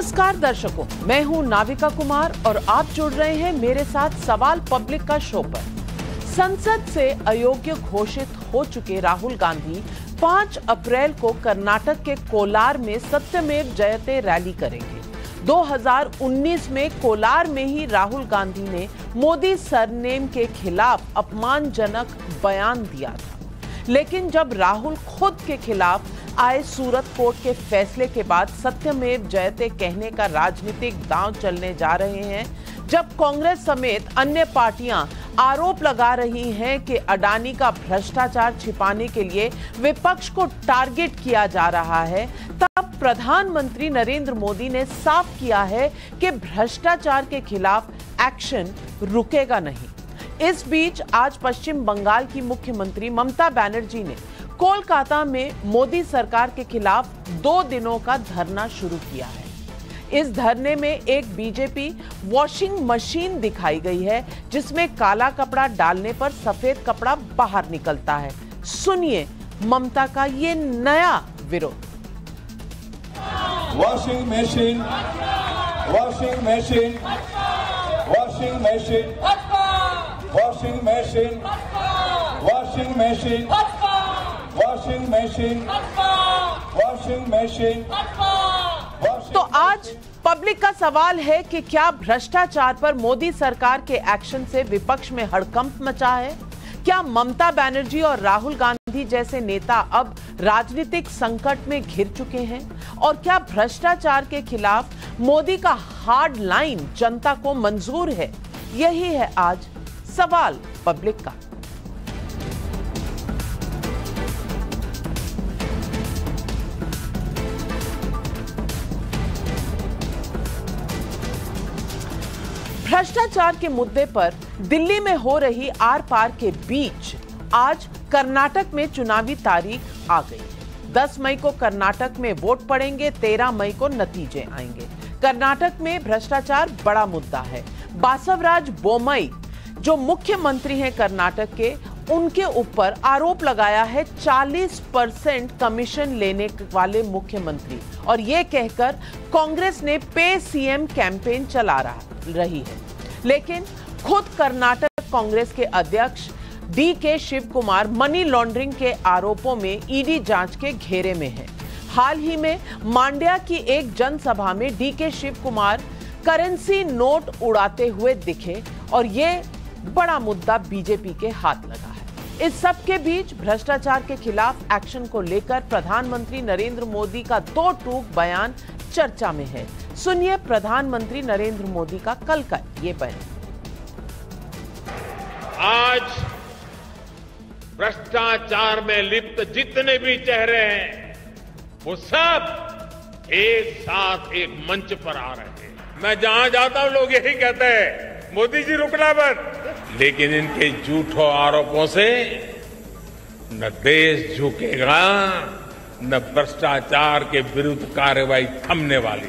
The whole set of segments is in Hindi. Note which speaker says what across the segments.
Speaker 1: नमस्कार दर्शकों मैं हूं नाविका कुमार और आप जुड़ रहे हैं मेरे साथ सवाल पब्लिक का शो पर संसद से अयोग्य घोषित हो चुके राहुल गांधी 5 अप्रैल को कर्नाटक के कोलार में सत्यमेव जयते रैली करेंगे 2019 में कोलार में ही राहुल गांधी ने मोदी सरनेम के खिलाफ अपमानजनक बयान दिया था लेकिन जब राहुल खुद के खिलाफ आए सूरत कोर्ट के फैसले के बाद सत्यमेव जयते कहने का राजनीतिक दांव चलने जा रहे हैं जब कांग्रेस समेत अन्य पार्टियां आरोप लगा रही हैं कि अडानी का भ्रष्टाचार छिपाने के लिए विपक्ष को टारगेट किया जा रहा है तब प्रधानमंत्री नरेंद्र मोदी ने साफ किया है कि भ्रष्टाचार के खिलाफ एक्शन रुकेगा नहीं इस बीच आज पश्चिम बंगाल की मुख्यमंत्री ममता बनर्जी ने कोलकाता में मोदी सरकार के खिलाफ दो दिनों का धरना शुरू किया है इस धरने में एक बीजेपी वॉशिंग मशीन दिखाई गई है जिसमें काला कपड़ा डालने पर सफेद कपड़ा बाहर निकलता है सुनिए ममता का ये नया विरोध
Speaker 2: washing machine washing machine
Speaker 3: washing machine washing machine washing machine washing machine washing machine
Speaker 1: तो आज पब्लिक का सवाल है कि क्या भ्रष्टाचार पर मोदी सरकार के एक्शन से विपक्ष में हड़कंप मचा है क्या ममता बनर्जी और राहुल गांधी जैसे नेता अब राजनीतिक संकट में घिर चुके हैं और क्या भ्रष्टाचार के खिलाफ मोदी का हार्ड लाइन जनता को मंजूर है यही है आज सवाल पब्लिक का भ्रष्टाचार के मुद्दे पर दिल्ली में हो रही आर पार के बीच आज कर्नाटक में चुनावी तारीख आ गई 10 मई को कर्नाटक में वोट पड़ेंगे 13 मई को नतीजे आएंगे कर्नाटक में भ्रष्टाचार बड़ा मुद्दा है बासवराज बोमई जो मुख्यमंत्री हैं कर्नाटक के उनके ऊपर आरोप लगाया है 40 परसेंट कमीशन लेने वाले मुख्यमंत्री और ये कहकर कांग्रेस ने पे सीएम कैंपेन चला रहा रही है लेकिन खुद कर्नाटक कांग्रेस के अध्यक्ष डी के शिव कुमार मनी लॉन्ड्रिंग के आरोपों में ईडी जांच के घेरे में है हाल ही में मांड्या की एक जनसभा में डी के शिव कुमार करेंसी नोट उड़ाते हुए दिखे और ये बड़ा मुद्दा बीजेपी के हाथ लगा है इस सब के बीच भ्रष्टाचार के खिलाफ एक्शन को लेकर प्रधानमंत्री नरेंद्र मोदी का दो टूक बयान चर्चा में है सुनिए प्रधानमंत्री नरेंद्र मोदी का कल का ये बयान
Speaker 4: आज भ्रष्टाचार में लिप्त जितने भी चेहरे हैं वो सब एक साथ एक मंच पर आ रहे हैं मैं जहां जाता हूं लोग यही कहते हैं मोदी जी रुकना मत लेकिन इनके झूठों आरोपों से न देश झुकेगा न भ्रष्टाचार के विरुद्ध कार्रवाई थमने वाली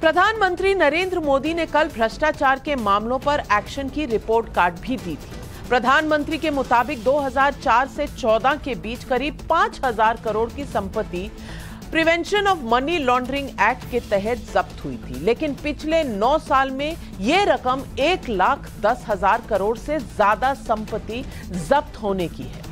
Speaker 1: प्रधानमंत्री नरेंद्र मोदी ने कल भ्रष्टाचार के मामलों पर एक्शन की रिपोर्ट कार्ड भी दी थी प्रधानमंत्री के मुताबिक 2004 से 14 के बीच करीब 5000 करोड़ की संपत्ति prevention of money laundering act के तहत जब्त हुई थी लेकिन पिछले नौ साल में ये रकम एक लाख दस हजार करोड़ से ज्यादा संपत्ति जब्त होने की है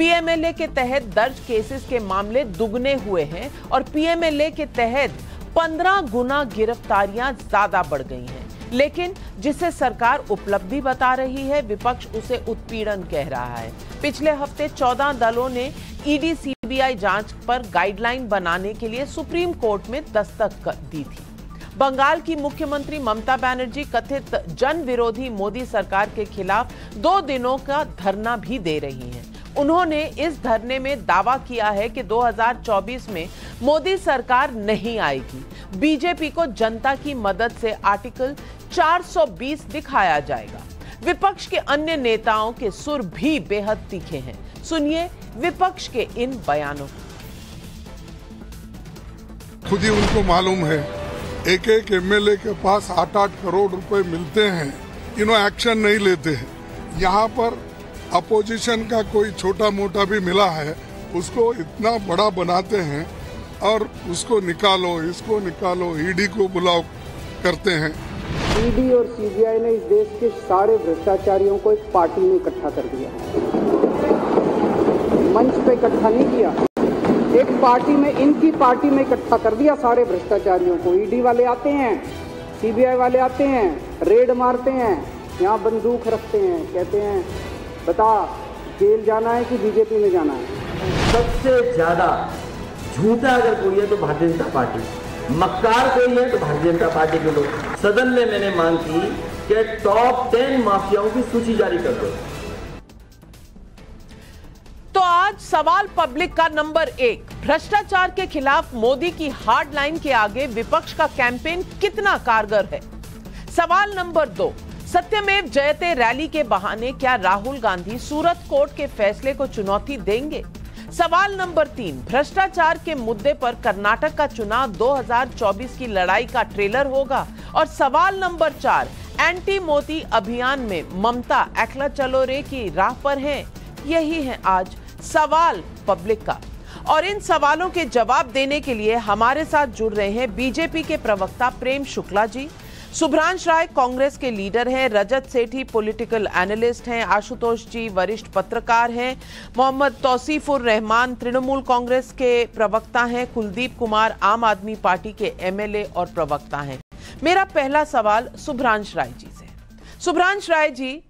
Speaker 1: पीएमएलए के तहत दर्ज केसेस के मामले दुगने हुए हैं और पीएमएलए के तहत 15 गुना गिरफ्तारियां ज्यादा बढ़ गई हैं लेकिन जिसे सरकार उपलब्धि बता रही है विपक्ष उसे उत्पीड़न कह रहा है पिछले हफ्ते 14 दलों ने ईडी सीबीआई जांच पर गाइडलाइन बनाने के लिए सुप्रीम कोर्ट में दस्तक दी थी बंगाल की मुख्यमंत्री ममता बनर्जी कथित जन विरोधी मोदी सरकार के खिलाफ दो दिनों का धरना भी दे रही हैं। उन्होंने इस धरने में दावा किया है कि 2024 में मोदी सरकार नहीं आएगी बीजेपी को जनता की मदद से आर्टिकल 420 दिखाया जाएगा विपक्ष के अन्य नेताओं के सुर भी बेहद तीखे हैं सुनिए विपक्ष के इन बयानों
Speaker 5: खुद ही उनको मालूम है एक एक एमएलए के पास आठ आठ करोड़ रुपए मिलते हैं इन्हों एक्शन नहीं लेते हैं यहाँ पर अपोजिशन का कोई छोटा मोटा भी मिला है उसको इतना बड़ा बनाते हैं और उसको निकालो इसको निकालो ईडी e को बुलाओ करते हैं ईडी e और सीबीआई ने इस देश के सारे भ्रष्टाचारियों को एक पार्टी में इकट्ठा कर दिया मंच पे इकट्ठा नहीं किया एक पार्टी में इनकी पार्टी में इकट्ठा कर दिया सारे भ्रष्टाचारियों को ईडी e वाले आते हैं सीबीआई वाले आते हैं रेड मारते हैं यहाँ बंदूक रखते हैं कहते हैं बता जेल जाना है कि बीजेपी में जाना है
Speaker 2: सबसे ज्यादा झूठा अगर कोई है तो भारतीय जनता पार्टी मक्कार कोई है तो भारतीय जनता पार्टी के लोग सदन में मैंने मांग की कि टॉप टेन माफियाओं की सूची जारी कर दो
Speaker 1: तो आज सवाल पब्लिक का नंबर एक भ्रष्टाचार के खिलाफ मोदी की हार्ड लाइन के आगे विपक्ष का कैंपेन कितना कारगर है सवाल नंबर दो सत्यमेव जयते रैली के बहाने क्या राहुल गांधी सूरत कोर्ट के फैसले को चुनौती देंगे सवाल नंबर तीन भ्रष्टाचार के मुद्दे पर कर्नाटक का चुनाव 2024 की लड़ाई का ट्रेलर होगा और सवाल नंबर चार एंटी मोती अभियान में ममता अखला चलो रे की राह पर है यही है आज सवाल पब्लिक का और इन सवालों के जवाब देने के लिए हमारे साथ जुड़ रहे हैं बीजेपी के प्रवक्ता प्रेम शुक्ला जी सुभ्रांश राय कांग्रेस के लीडर हैं रजत सेठी पॉलिटिकल एनालिस्ट हैं आशुतोष जी वरिष्ठ पत्रकार हैं मोहम्मद तौसीफुर रहमान तृणमूल कांग्रेस के प्रवक्ता हैं कुलदीप कुमार आम आदमी पार्टी के एमएलए और प्रवक्ता हैं मेरा पहला सवाल सुभ्रांश राय जी से सुभ्रांश राय जी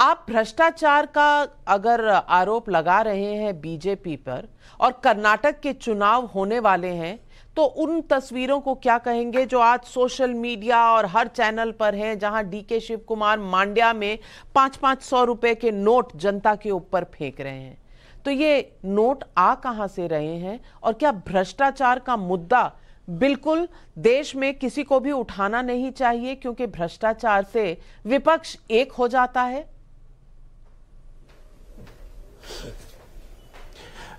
Speaker 1: आप भ्रष्टाचार का अगर आरोप लगा रहे हैं बीजेपी पर और कर्नाटक के चुनाव होने वाले हैं तो उन तस्वीरों को क्या कहेंगे जो आज सोशल मीडिया और हर चैनल पर हैं जहां डीके शिव कुमार मांड्या में पांच पांच सौ रुपए के नोट जनता के ऊपर फेंक रहे हैं तो ये नोट आ कहां से रहे हैं और क्या भ्रष्टाचार का मुद्दा बिल्कुल देश में किसी को भी उठाना नहीं चाहिए क्योंकि भ्रष्टाचार से विपक्ष एक हो जाता है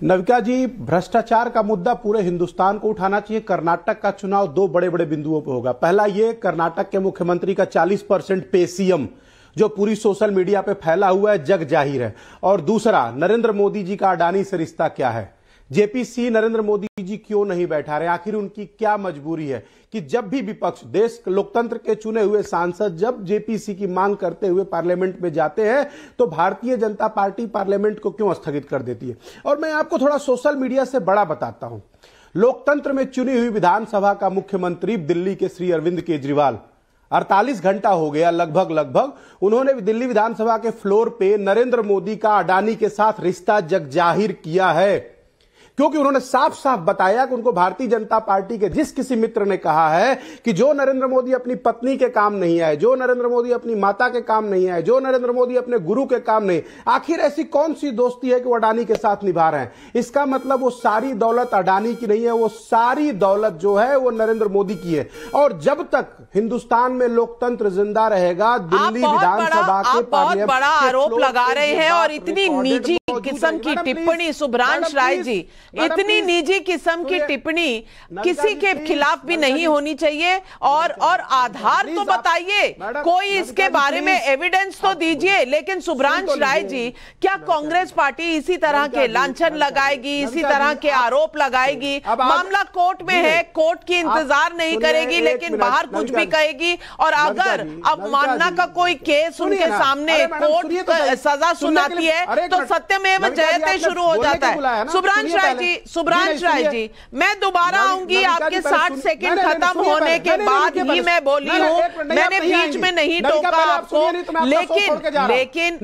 Speaker 5: नविका जी भ्रष्टाचार का मुद्दा पूरे हिंदुस्तान को उठाना चाहिए कर्नाटक का चुनाव दो बड़े बड़े बिंदुओं पर होगा पहला ये कर्नाटक के मुख्यमंत्री का 40 परसेंट पेसीएम जो पूरी सोशल मीडिया पे फैला हुआ है जग जाहिर है और दूसरा नरेंद्र मोदी जी का अडानी से रिश्ता क्या है जेपीसी नरेंद्र मोदी जी क्यों नहीं बैठा रहे आखिर उनकी क्या मजबूरी है कि जब भी विपक्ष देश लोकतंत्र के चुने हुए सांसद जब जेपीसी की मांग करते हुए पार्लियामेंट में जाते हैं तो भारतीय जनता पार्टी पार्लियामेंट को क्यों स्थगित कर देती है और मैं आपको थोड़ा सोशल मीडिया से बड़ा बताता हूं लोकतंत्र में चुनी हुई विधानसभा का मुख्यमंत्री दिल्ली के श्री अरविंद केजरीवाल 48 घंटा हो गया लगभग लगभग उन्होंने दिल्ली विधानसभा के फ्लोर पे नरेंद्र मोदी का अडानी के साथ रिश्ता जग जाहिर किया है क्योंकि उन्होंने साफ साफ बताया कि उनको भारतीय जनता पार्टी के जिस किसी मित्र ने कहा है कि जो नरेंद्र मोदी अपनी पत्नी के काम नहीं आए जो नरेंद्र मोदी अपनी माता के काम नहीं आए जो नरेंद्र मोदी अपने गुरु के काम नहीं आखिर ऐसी कौन सी दोस्ती है कि वो अडानी के साथ निभा रहे हैं इसका मतलब वो सारी दौलत अडानी की नहीं है वो सारी दौलत जो है वो नरेंद्र मोदी की है और जब तक हिंदुस्तान में लोकतंत्र जिंदा रहेगा दिल्ली
Speaker 1: विधानसभा के बहुत बड़ा आरोप लगा रहे हैं और इतनी निजी की किस्म की टिप्पणी सुभ्रांश राय जी इतनी निजी किस्म की टिप्पणी किसी के खिलाफ भी नहीं होनी चाहिए और और आधार तो बताइए कोई इसके बारे में एविडेंस तो दीजिए लेकिन तो सुभ्रांश राय जी क्या कांग्रेस पार्टी इसी तरह के लांछन लगाएगी इसी तरह के आरोप लगाएगी मामला कोर्ट में है कोर्ट की इंतजार नहीं करेगी लेकिन बाहर कुछ भी कहेगी और अगर अवमानना का कोई केस उनके सामने कोर्ट तो सजा सुनाती है तो सत्य में जयते शुरू हो जाता है सुब्रांश राय जी सुब्रांश राय जी मैं दोबारा आऊंगी आपके साठ सेकंड खत्म होने के बाद ही मैं बोली हूँ मैंने बीच में नहीं टोका तो आपको लेकिन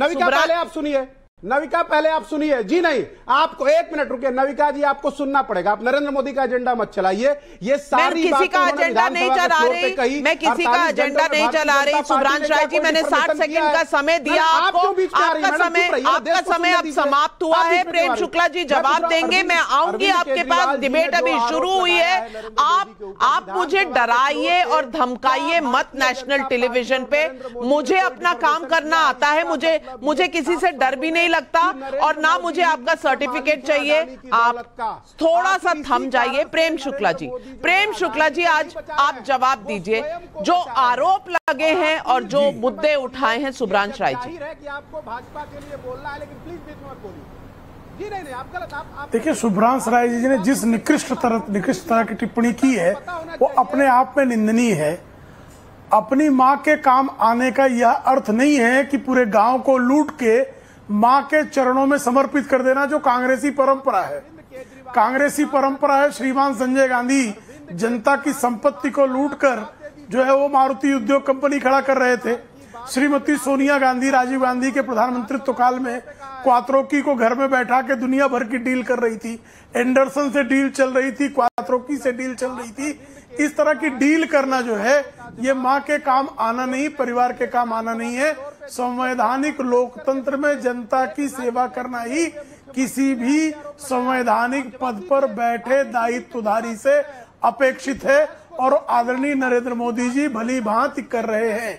Speaker 1: लेकिन आप
Speaker 5: सुनिए नविका पहले आप सुनिए जी नहीं आपको एक मिनट रुके नविका जी आपको सुनना पड़ेगा आप नरेंद्र मोदी का एजेंडा मत चलाइए ये सारी मैं किसी का एजेंडा नहीं चला रही मैं किसी का एजेंडा नहीं चला रही सुभ्रांश राय जी मैंने साठ सेकंड का समय दिया आपको आपका समय आपका
Speaker 1: समय अब समाप्त हुआ है प्रेम शुक्ला जी जवाब देंगे मैं आऊंगी आपके पास डिबेट अभी शुरू हुई है आप आप मुझे डराइए और धमकाइए मत नेशनल टेलीविजन पे मुझे अपना काम करना आता है मुझे मतलब मुझे किसी से डर भी नहीं नहीं लगता और ना मुझे आपका सर्टिफिकेट चाहिए आप थोड़ा सा थम जाइए प्रेम शुक्ला जी प्रेम शुक्ला जी आज आप जवाब दीजिए जो आरोप लगे हैं और जो मुद्दे उठाए हैं सुब्रांश राय
Speaker 5: जी आपको भाजपा के लिए बोलना है लेकिन प्लीज
Speaker 4: बीच मत बोलिए देखिए सुभ्रांश राय जी ने जिस निकृष्ट तरह निकृष्ट तरह की टिप्पणी की है वो अपने आप में निंदनीय है अपनी माँ के काम आने का यह अर्थ नहीं है कि पूरे गांव को लूट के मां के चरणों में समर्पित कर देना जो कांग्रेसी परंपरा है कांग्रेसी परंपरा है श्रीमान संजय गांधी जनता की संपत्ति को लूटकर जो है वो मारुति उद्योग कंपनी खड़ा कर रहे थे श्रीमती सोनिया गांधी राजीव गांधी के प्रधानमंत्री काल में क्वात्रोकी को घर में बैठा के दुनिया भर की डील कर रही थी एंडरसन से डील चल रही थी क्वात्रोकी से डील चल रही थी इस तरह की डील करना जो है ये माँ के काम आना नहीं परिवार के काम आना नहीं है संवैधानिक लोकतंत्र में जनता की सेवा करना ही किसी भी संवैधानिक पद पर बैठे दायित्वधारी से अपेक्षित है और आदरणीय नरेंद्र मोदी जी भली भांति कर रहे हैं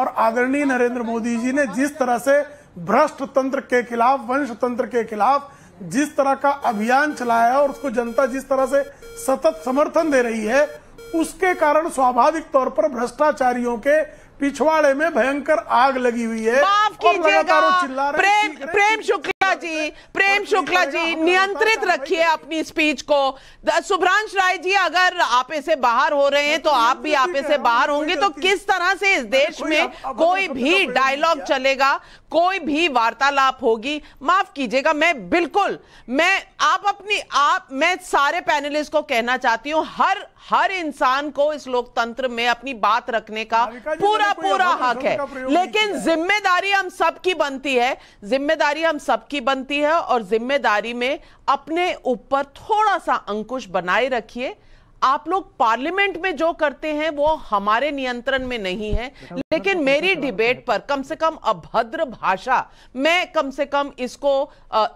Speaker 4: और आदरणीय नरेंद्र मोदी जी ने जिस तरह से भ्रष्ट तंत्र के खिलाफ वंश तंत्र के खिलाफ जिस तरह का अभियान चलाया है और उसको जनता जिस तरह से सतत समर्थन दे रही है उसके कारण स्वाभाविक तौर पर भ्रष्टाचारियों के पिछवाड़े में भयंकर आग लगी हुई है माफ कीजिएगा प्रेम प्रेम
Speaker 1: शुक्ला जी प्रेम शुक्ला जी नियंत्रित रखिए अपनी स्पीच को सुभ्रांश राय जी अगर आप इसे बाहर हो रहे हैं तो आप भी आप इसे हाँ, बाहर होंगे तो किस तरह से इस देश में कोई भी डायलॉग चलेगा कोई भी वार्तालाप होगी माफ कीजिएगा मैं बिल्कुल मैं आप अपनी आप मैं सारे पैनलिस्ट को कहना चाहती हूँ हर हर इंसान को इस लोकतंत्र में अपनी बात रखने का पूरा पूरा हक है लेकिन जिम्मेदारी हम सबकी बनती है जिम्मेदारी हम सबकी बनती है और जिम्मेदारी में अपने ऊपर थोड़ा सा अंकुश बनाए रखिए आप लोग पार्लियामेंट में जो करते हैं वो हमारे नियंत्रण में नहीं है लेकिन तो मेरी डिबेट पर कम से कम अभद्र भाषा मैं कम से कम इसको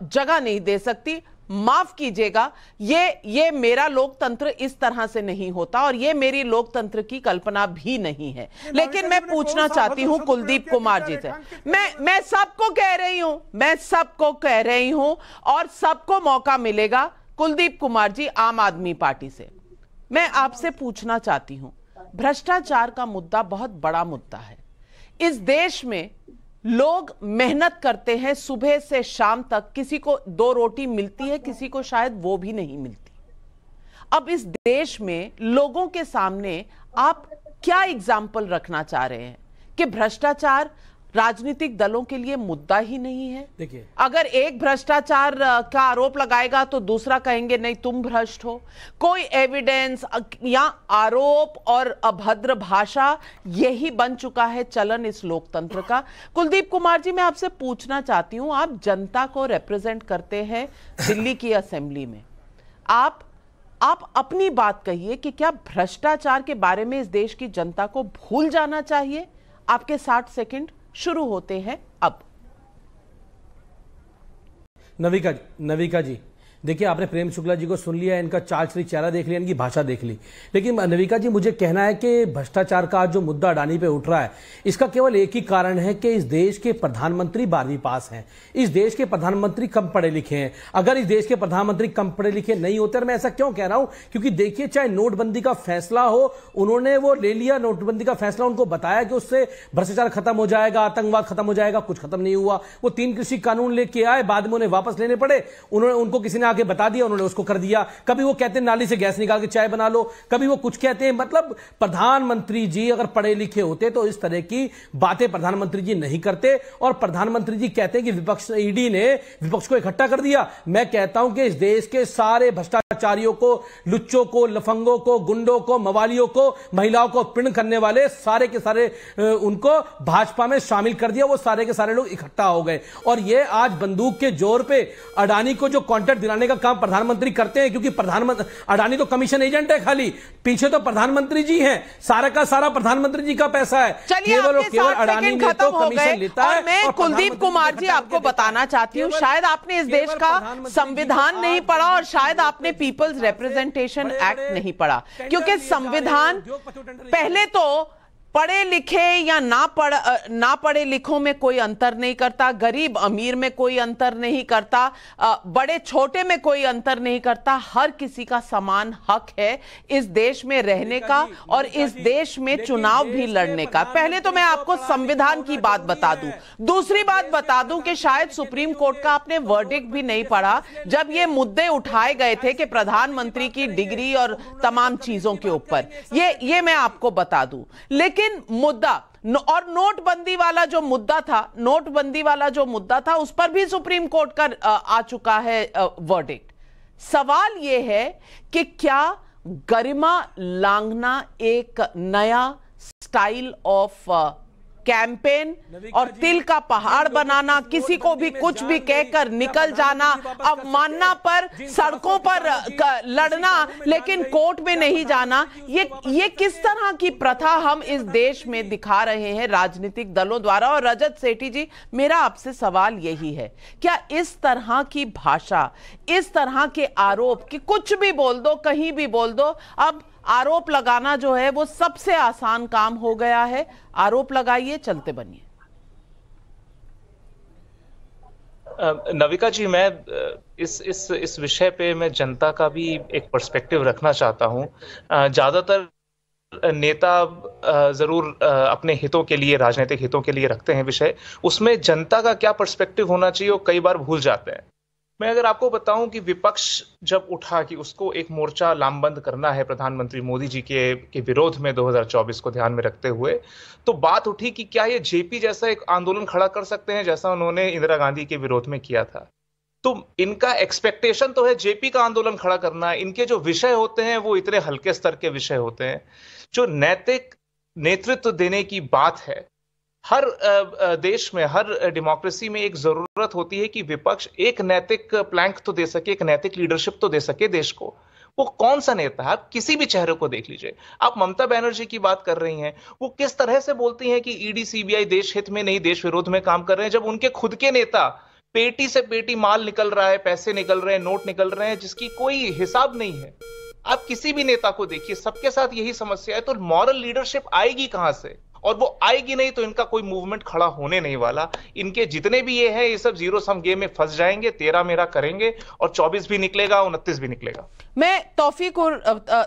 Speaker 1: जगह नहीं दे सकती माफ कीजिएगा ये ये मेरा लोकतंत्र इस तरह से नहीं होता और ये मेरी लोकतंत्र की कल्पना भी नहीं है लेकिन मैं पूछना चाहती हूं मतलब कुलदीप कुमार जी से मैं मैं सबको कह रही हूं मैं सबको कह रही हूं और सबको मौका मिलेगा कुलदीप कुमार जी आम आदमी पार्टी से मैं आपसे पूछना चाहती हूं भ्रष्टाचार का मुद्दा बहुत बड़ा मुद्दा है इस देश में लोग मेहनत करते हैं सुबह से शाम तक किसी को दो रोटी मिलती है किसी को शायद वो भी नहीं मिलती अब इस देश में लोगों के सामने आप क्या एग्जाम्पल रखना चाह रहे हैं कि भ्रष्टाचार राजनीतिक दलों के लिए मुद्दा ही नहीं है देखिए अगर एक भ्रष्टाचार का आरोप लगाएगा तो दूसरा कहेंगे नहीं तुम भ्रष्ट हो कोई एविडेंस या आरोप और अभद्र भाषा यही बन चुका है चलन इस लोकतंत्र का कुलदीप कुमार जी मैं आपसे पूछना चाहती हूं आप जनता को रिप्रेजेंट करते हैं दिल्ली की असेंबली में आप आप अपनी बात कहिए कि क्या भ्रष्टाचार के बारे में इस देश की जनता को भूल जाना चाहिए आपके साठ सेकंड शुरू होते हैं अब
Speaker 6: नविका नविका जी देखिए आपने प्रेम शुक्ला जी को सुन लिया इनका चाल चली चेहरा देख लिया इनकी भाषा देख ली लेकिन नविका जी मुझे कहना है कि भ्रष्टाचार का जो मुद्दा अडानी पे उठ रहा है इसका केवल एक ही कारण है कि इस देश के प्रधानमंत्री बारहवीं पास हैं इस देश के प्रधानमंत्री कम पढ़े लिखे हैं अगर इस देश के प्रधानमंत्री कम पढ़े लिखे नहीं होते और मैं ऐसा क्यों कह रहा हूं क्योंकि देखिए चाहे नोटबंदी का फैसला हो उन्होंने वो ले लिया नोटबंदी का फैसला उनको बताया कि उससे भ्रष्टाचार खत्म हो जाएगा आतंकवाद खत्म हो जाएगा कुछ खत्म नहीं हुआ वो तीन कृषि कानून लेके आए बाद में उन्हें वापस लेने पड़े उन्होंने उनको किसी ने के बता दिया उन्होंने उसको कर दिया कभी वो कहते हैं नाली से गैस निकाल के चाय बना लो कभी वो कुछ कहते हैं मतलब प्रधानमंत्री जी अगर पढ़े लिखे होते तो इस तरह की बातें प्रधानमंत्री जी नहीं करते और प्रधानमंत्री जी कहते हैं कि विपक्ष ईडी ने विपक्ष को इकट्ठा कर दिया मैं कहता हूं कि इस देश के सारे भ्रष्टाचारियों को लुच्चों को लफंगों को गुंडों को मवालियों को महिलाओं को पिण करने वाले सारे के सारे उनको भाजपा में शामिल कर दिया वो सारे के सारे लोग इकट्ठा हो गए और ये आज बंदूक के जोर पे अडानी को जो कॉन्ट्रैक्ट दिलाने बढ़ाने का काम प्रधानमंत्री करते हैं क्योंकि प्रधानमंत्री अडानी तो कमीशन एजेंट है खाली पीछे तो प्रधानमंत्री जी हैं सारा का सारा प्रधानमंत्री जी का पैसा है केवल केवल अडानी ने तो कमीशन लेता है मैं कुलदीप
Speaker 1: कुमार जी आपको बताना चाहती हूँ शायद आपने इस देश का संविधान तो नहीं पढ़ा और शायद आपने पीपल्स रिप्रेजेंटेशन एक्ट नहीं पढ़ा क्योंकि संविधान पहले तो पढ़े लिखे या ना पढ़ ना पढ़े लिखों में कोई अंतर नहीं करता गरीब अमीर में कोई अंतर नहीं करता बड़े छोटे में कोई अंतर नहीं करता हर किसी का समान हक है इस देश में रहने का और इस देश में चुनाव भी लड़ने का पहले तो मैं आपको संविधान की बात बता दूं दूसरी बात बता दूं कि शायद सुप्रीम कोर्ट का आपने वर्डिक तो भी नहीं पढ़ा जब ये मुद्दे उठाए गए थे कि प्रधानमंत्री की तो डिग्री और तमाम चीजों के ऊपर ये ये मैं आपको बता दूं लेकिन लेकिन मुद्दा और नोटबंदी वाला जो मुद्दा था नोटबंदी वाला जो मुद्दा था उस पर भी सुप्रीम कोर्ट का आ चुका है वर्डिक्ट सवाल यह है कि क्या गरिमा लांगना एक नया स्टाइल ऑफ कैंपेन और तिल का पहाड़ तो बनाना किसी को भी कुछ भी कहकर निकल जाना अब मानना पर सड़कों पर लड़ना लेकिन कोर्ट में नहीं जाना ये ये किस तरह की प्रथा हम इस देश में दिखा रहे हैं राजनीतिक दलों द्वारा और रजत सेठी जी मेरा आपसे सवाल यही है क्या इस तरह की भाषा इस तरह के आरोप कि कुछ भी बोल दो कहीं भी बोल दो अब आरोप लगाना जो है वो सबसे आसान काम हो गया है आरोप लगाइए चलते बनिए
Speaker 3: नविका जी मैं इस इस इस विषय पे मैं जनता का भी एक पर्सपेक्टिव रखना चाहता हूँ ज़्यादातर नेता ज़रूर अपने हितों के लिए राजनीतिक हितों के लिए रखते हैं विषय उसमें जनता का क्या पर्सपेक्टिव होना चाहिए वो कई बार भूल जाते हैं मैं अगर आपको बताऊं कि विपक्ष जब उठा कि उसको एक मोर्चा लामबंद करना है प्रधानमंत्री मोदी जी के के विरोध में 2024 को ध्यान में रखते हुए तो बात उठी कि क्या ये जेपी जैसा एक आंदोलन खड़ा कर सकते हैं जैसा उन्होंने इंदिरा गांधी के विरोध में किया था तो इनका एक्सपेक्टेशन तो है जेपी का आंदोलन खड़ा करना इनके जो विषय होते हैं वो इतने हल्के स्तर के विषय होते हैं जो नैतिक नेतृत्व देने की बात है हर देश में हर डेमोक्रेसी में एक जरूरत होती है कि विपक्ष एक नैतिक प्लैंक तो दे सके एक नैतिक लीडरशिप तो दे सके देश को वो कौन सा नेता है आप किसी भी चेहरे को देख लीजिए आप ममता बैनर्जी की बात कर रही हैं वो किस तरह से बोलती हैं कि ईडी e सीबीआई देश हित में नहीं देश विरोध में काम कर रहे हैं जब उनके खुद के नेता पेटी से पेटी माल निकल रहा है पैसे निकल रहे हैं नोट निकल रहे हैं जिसकी कोई हिसाब नहीं है आप किसी भी नेता को देखिए सबके साथ यही समस्या है तो मॉरल लीडरशिप आएगी कहां से और वो आएगी नहीं तो इनका कोई मूवमेंट खड़ा होने नहीं वाला इनके जितने भी ये हैं ये सब जीरो सम गेम में फंस जाएंगे तेरह मेरा करेंगे और चौबीस भी निकलेगा उनतीस भी निकलेगा
Speaker 1: मैं तोफीक और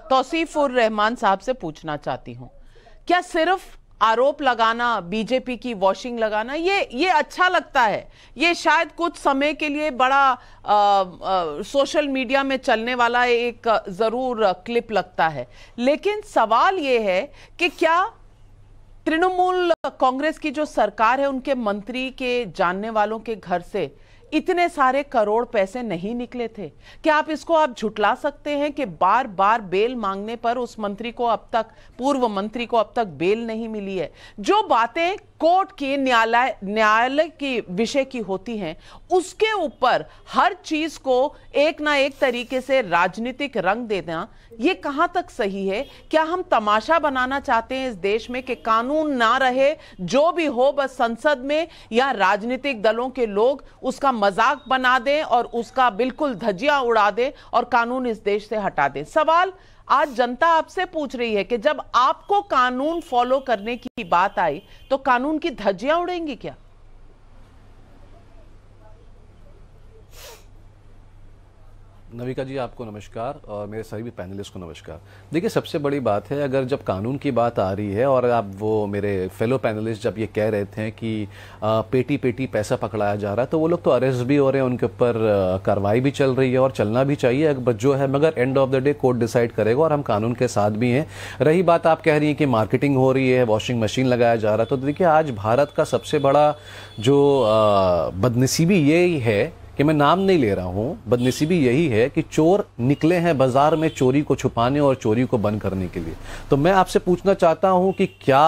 Speaker 1: तोसीफ और रहमान साहब से पूछना चाहती हूँ क्या सिर्फ आरोप लगाना बीजेपी की वॉशिंग लगाना ये ये अच्छा लगता है ये शायद कुछ समय के लिए बड़ा आ, आ, सोशल मीडिया में चलने वाला एक ज़रूर क्लिप लगता है लेकिन सवाल ये है कि क्या तृणमूल कांग्रेस की जो सरकार है उनके मंत्री के जानने वालों के घर से इतने सारे करोड़ पैसे नहीं निकले थे क्या आप इसको आप झुटला सकते हैं कि बार बार बेल मांगने पर उस मंत्री को अब तक पूर्व मंत्री को अब तक बेल नहीं मिली है जो बातें कोर्ट की न्यायालय न्यायालय की विषय की होती हैं उसके ऊपर हर चीज को एक ना एक तरीके से राजनीतिक रंग देना हाँ। ये कहाँ तक सही है क्या हम तमाशा बनाना चाहते हैं इस देश में कि कानून ना रहे जो भी हो बस संसद में या राजनीतिक दलों के लोग उसका मजाक बना दें और उसका बिल्कुल धजिया उड़ा दें और कानून इस देश से हटा दें सवाल आज जनता आपसे पूछ रही है कि जब आपको कानून फॉलो करने की बात आई तो कानून की धज्जियां उड़ेंगी क्या
Speaker 7: नविका जी आपको नमस्कार और मेरे सभी पैनलिस्ट को नमस्कार देखिए सबसे बड़ी बात है अगर जब कानून की बात आ रही है और आप वो मेरे फेलो पैनलिस्ट जब ये कह रहे थे कि पेटी पेटी पैसा पकड़ाया जा रहा है तो वो लोग तो अरेस्ट भी हो रहे हैं उनके ऊपर कार्रवाई भी चल रही है और चलना भी चाहिए अगर जो है मगर end of the day court decide करेगा और हम कानून के साथ भी हैं रही बात आप कह रही हैं कि मार्केटिंग हो रही है वॉशिंग मशीन लगाया जा रहा है तो देखिए आज भारत का सबसे बड़ा जो बदनसीबी यही है कि मैं नाम नहीं ले रहा हूं बदनसीबी यही है कि चोर निकले हैं बाजार में चोरी को छुपाने और चोरी को बंद करने के लिए तो मैं आपसे पूछना चाहता हूं कि क्या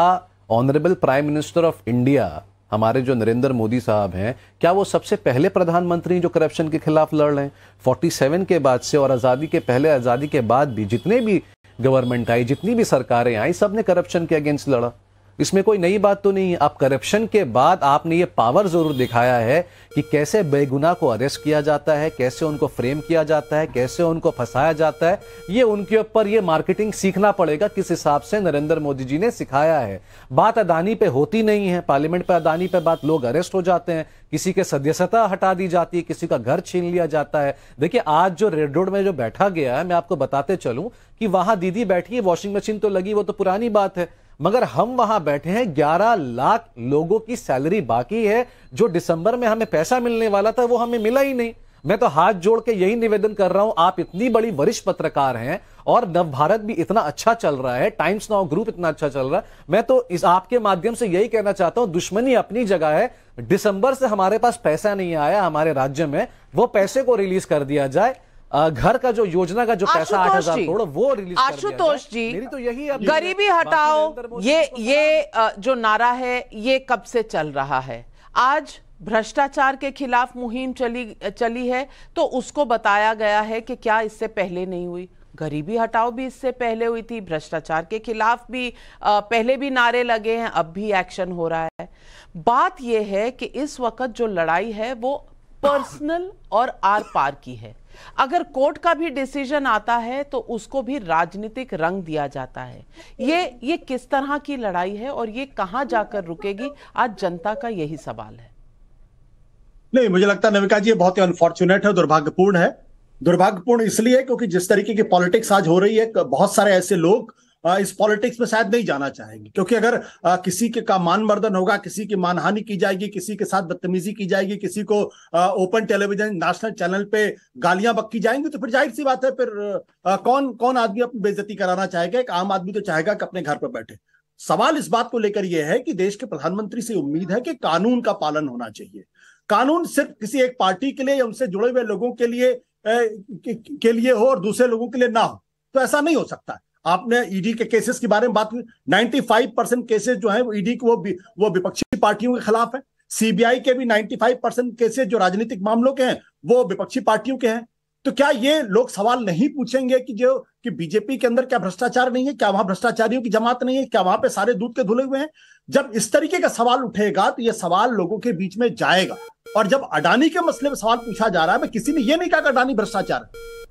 Speaker 7: honourable prime minister of India हमारे जो नरेंद्र मोदी साहब हैं क्या वो सबसे पहले प्रधानमंत्री जो करप्शन के खिलाफ लड़ रहे हैं फोर्टी के बाद से और आज़ादी के पहले आज़ादी के बाद भी जितने भी गवर्नमेंट आई जितनी भी सरकारें आई सब ने करप्शन के अगेंस्ट लड़ा इसमें कोई नई बात तो नहीं है आप करप्शन के बाद आपने ये पावर जरूर दिखाया है कि कैसे बेगुना को अरेस्ट किया जाता है कैसे उनको फ्रेम किया जाता है कैसे उनको फंसाया जाता है ये उनके ऊपर ये मार्केटिंग सीखना पड़ेगा किस हिसाब से नरेंद्र मोदी जी ने सिखाया है बात अदानी पे होती नहीं है पार्लियामेंट पर अदानी पे बात लोग अरेस्ट हो जाते हैं किसी के सदस्यता हटा दी जाती है किसी का घर छीन लिया जाता है देखिए आज जो रेड रोड में जो बैठा गया है मैं आपको बताते चलूं कि वहां दीदी बैठी है वॉशिंग मशीन तो लगी वो तो पुरानी बात है मगर हम वहां बैठे हैं 11 लाख लोगों की सैलरी बाकी है जो दिसंबर में हमें पैसा मिलने वाला था वो हमें मिला ही नहीं मैं तो हाथ जोड़ के यही निवेदन कर रहा हूं आप इतनी बड़ी वरिष्ठ पत्रकार हैं और नवभारत भी इतना अच्छा चल रहा है टाइम्स नाउ ग्रुप इतना अच्छा चल रहा है मैं तो इस आपके माध्यम से यही कहना चाहता हूं दुश्मनी अपनी जगह है दिसंबर से हमारे पास पैसा नहीं आया हमारे राज्य में वो पैसे को रिलीज कर दिया जाए घर का जो योजना का जो पैसा आठ हजार करोड़ वो रिलीज आशुतोष
Speaker 1: जी मेरी तो यही गरीबी हटाओ ये ये जो नारा है ये कब से चल रहा है आज भ्रष्टाचार के खिलाफ मुहिम चली चली है तो उसको बताया गया है कि क्या इससे पहले नहीं हुई गरीबी हटाओ भी इससे पहले हुई थी भ्रष्टाचार के खिलाफ भी आ, पहले भी नारे लगे हैं अब भी एक्शन हो रहा है बात यह है कि इस वक्त जो लड़ाई है वो पर्सनल और आर पार की है अगर कोर्ट का भी डिसीजन आता है तो उसको भी राजनीतिक रंग दिया जाता है ये ये किस तरह की लड़ाई है और ये कहां जाकर रुकेगी आज जनता का यही सवाल है
Speaker 2: नहीं मुझे लगता है नविका जी बहुत ही अनफॉर्चुनेट है दुर्भाग्यपूर्ण है दुर्भाग्यपूर्ण इसलिए क्योंकि जिस तरीके की पॉलिटिक्स आज हो रही है बहुत सारे ऐसे लोग इस पॉलिटिक्स में शायद नहीं जाना चाहेंगे क्योंकि अगर किसी के का मानमर्दन होगा किसी की मानहानि की जाएगी किसी के साथ बदतमीजी की जाएगी किसी को ओपन टेलीविजन नेशनल चैनल पे गालियां बक्की जाएंगी तो फिर जाहिर सी बात है फिर कौन कौन आदमी अपनी बेजती कराना चाहेगा एक आम आदमी तो चाहेगा कि अपने घर पर बैठे सवाल इस बात को लेकर यह है कि देश के प्रधानमंत्री से उम्मीद है कि कानून का पालन होना चाहिए कानून सिर्फ किसी एक पार्टी के लिए या उनसे जुड़े हुए लोगों के लिए के लिए हो और दूसरे लोगों के लिए ना हो तो ऐसा नहीं हो सकता आपने ईडी e के केसेस के बारे में बात की फाइव परसेंट केसेस जो है वो ईडी e को वो वो विपक्षी पार्टियों के खिलाफ है सीबीआई के भी फाइव परसेंट केसेस जो राजनीतिक मामलों के हैं वो विपक्षी पार्टियों के हैं तो क्या ये लोग सवाल नहीं पूछेंगे कि जो कि बीजेपी के अंदर क्या भ्रष्टाचार नहीं है क्या वहां भ्रष्टाचारियों की जमात नहीं है क्या वहां पे सारे दूध के धुले हुए हैं जब इस तरीके का सवाल उठेगा तो ये सवाल लोगों के बीच में जाएगा और जब अडानी के मसले में सवाल पूछा जा रहा है किसी ने ये नहीं कहा कि अडानी भ्रष्टाचार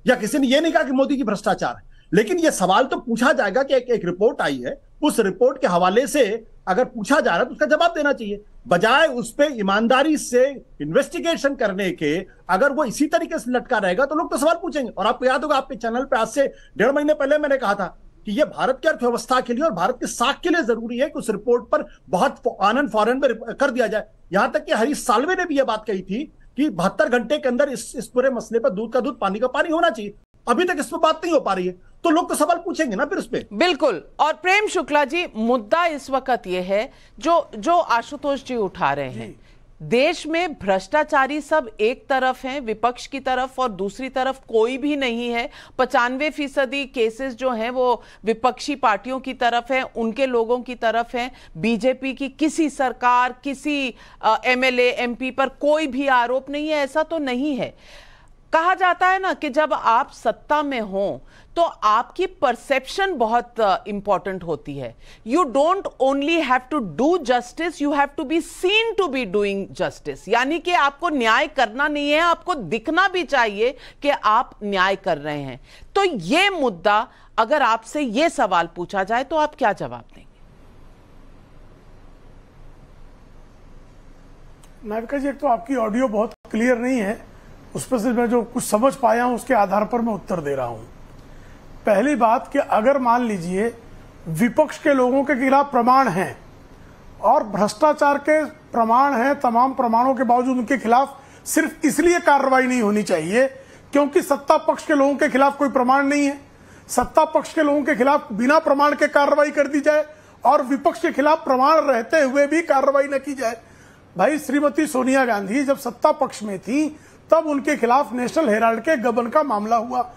Speaker 2: या किसी ने ये नहीं कहा कि मोदी की भ्रष्टाचार है लेकिन यह सवाल तो पूछा जाएगा कि एक, एक रिपोर्ट आई है उस रिपोर्ट के हवाले से अगर पूछा जा रहा है तो उसका जवाब देना चाहिए बजाय उस पर ईमानदारी से इन्वेस्टिगेशन करने के अगर वो इसी तरीके से लटका रहेगा तो लोग तो सवाल पूछेंगे और आपको याद होगा आपके चैनल पर आज से डेढ़ महीने पहले मैंने कहा था कि ये भारत की अर्थव्यवस्था के लिए और भारत के साख के लिए जरूरी है कि उस रिपोर्ट पर बहुत आनंद फॉरन में कर दिया जाए यहां तक कि हरीश सालवे ने भी यह बात कही थी कि बहत्तर घंटे के अंदर इस इस पूरे मसले पर दूध का दूध पानी का पानी होना चाहिए अभी तक इस पर बात नहीं हो पा रही है तो लोग तो सवाल पूछेंगे ना फिर उसमें बिल्कुल और प्रेम शुक्ला जी मुद्दा इस वक्त ये है जो
Speaker 1: जो आशुतोष जी उठा रहे हैं देश में भ्रष्टाचारी सब एक तरफ हैं विपक्ष की तरफ और दूसरी तरफ कोई भी नहीं है पचानवे फीसदी केसेस जो हैं वो विपक्षी पार्टियों की तरफ हैं उनके लोगों की तरफ हैं बीजेपी की किसी सरकार किसी एमएलए एमपी पर कोई भी आरोप नहीं है ऐसा तो नहीं है कहा जाता है ना कि जब आप सत्ता में हो तो आपकी परसेप्शन बहुत इंपॉर्टेंट uh, होती है you don't only have to do justice you have to be seen to be doing justice यानी कि आपको न्याय करना नहीं है आपको दिखना भी चाहिए कि आप न्याय कर रहे हैं तो ये मुद्दा अगर आपसे ये सवाल पूछा जाए तो आप क्या जवाब देंगे
Speaker 4: नाविका जी एक तो आपकी ऑडियो बहुत क्लियर नहीं है उस पर से मैं जो कुछ समझ पाया हूं उसके आधार पर मैं उत्तर दे रहा हूं पहली बात कि अगर मान लीजिए विपक्ष के लोगों के खिलाफ प्रमाण हैं और भ्रष्टाचार के प्रमाण हैं तमाम प्रमाणों के बावजूद उनके खिलाफ सिर्फ इसलिए कार्रवाई नहीं होनी चाहिए क्योंकि सत्ता पक्ष के लोगों के खिलाफ कोई प्रमाण नहीं है सत्ता पक्ष के लोगों के खिलाफ बिना प्रमाण के कार्रवाई कर दी जाए और विपक्ष के खिलाफ प्रमाण रहते हुए भी कार्रवाई न की जाए भाई श्रीमती सोनिया गांधी जब सत्ता पक्ष में थी तब उनके खिलाफ नेशनल हेराल्ड के गबन का मामला हुआ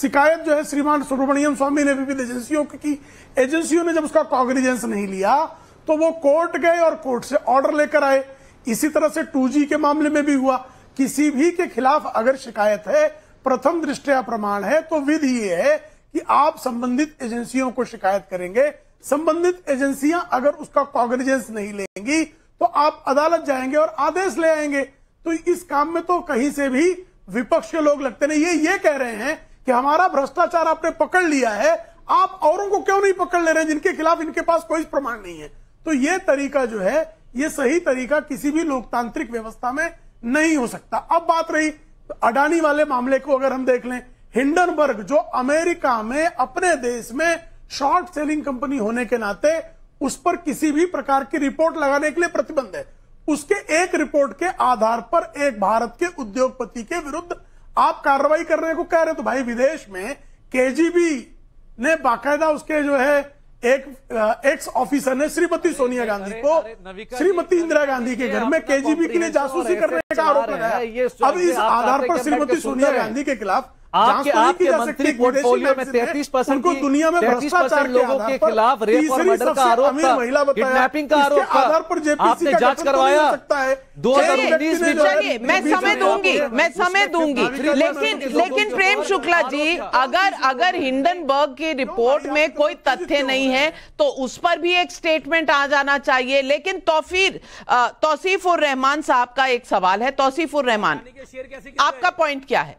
Speaker 4: शिकायत जो है श्रीमान सुब्रमण्यम स्वामी ने विविध एजेंसियों की की एजेंसियों ने जब उसका कॉग्निजेंस नहीं लिया तो वो कोर्ट गए और कोर्ट से ऑर्डर लेकर आए इसी तरह से टू के मामले में भी हुआ किसी भी के खिलाफ अगर शिकायत है प्रथम दृष्टया प्रमाण है तो विधि ये है कि आप संबंधित एजेंसियों को शिकायत करेंगे संबंधित एजेंसियां अगर उसका कॉग्निजेंस नहीं लेंगी तो आप अदालत जाएंगे और आदेश ले आएंगे तो इस काम में तो कहीं से भी विपक्ष के लोग लगते नहीं ये ये कह रहे हैं कि हमारा भ्रष्टाचार आपने पकड़ लिया है आप औरों को क्यों नहीं पकड़ ले रहे हैं जिनके खिलाफ इनके पास कोई प्रमाण नहीं है तो ये तरीका जो है ये सही तरीका किसी भी लोकतांत्रिक व्यवस्था में नहीं हो सकता अब बात रही तो अडानी वाले मामले को अगर हम देख लें हिंडनबर्ग जो अमेरिका में अपने देश में शॉर्ट सेलिंग कंपनी होने के नाते उस पर किसी भी प्रकार की रिपोर्ट लगाने के लिए प्रतिबंध है उसके एक रिपोर्ट के आधार पर एक भारत के उद्योगपति के विरुद्ध आप कार्रवाई करने को कह रहे तो भाई विदेश में केजीबी ने बाकायदा उसके जो है एक एक्स ऑफिसर ने श्रीमती सोनिया गांधी को श्रीमती इंदिरा गांधी के घर में केजीबी के लिए जासूसी करने का आरोप लगाया अब इस आधार पर श्रीमती सोनिया गांधी के खिलाफ आपके तो आपके मंत्री पोर्टफोलियो में तैतीस परसेंट को दुनिया में तैतीस परसेंट लोगों के खिलाफ रेप और मर्डर का आरोप था किडनैपिंग का आरोप था
Speaker 7: आपने जांच तो करवाया दो हजार उन्नीस में मैं समय दूंगी मैं समय
Speaker 1: दूंगी लेकिन लेकिन प्रेम शुक्ला जी अगर अगर हिंडनबर्ग की रिपोर्ट में तो कोई तथ्य नहीं है तो उस पर भी एक स्टेटमेंट आ जाना चाहिए लेकिन तोफीर तोसीफ उर रहमान साहब का एक सवाल है तोसीफ उर रहमान आपका पॉइंट क्या है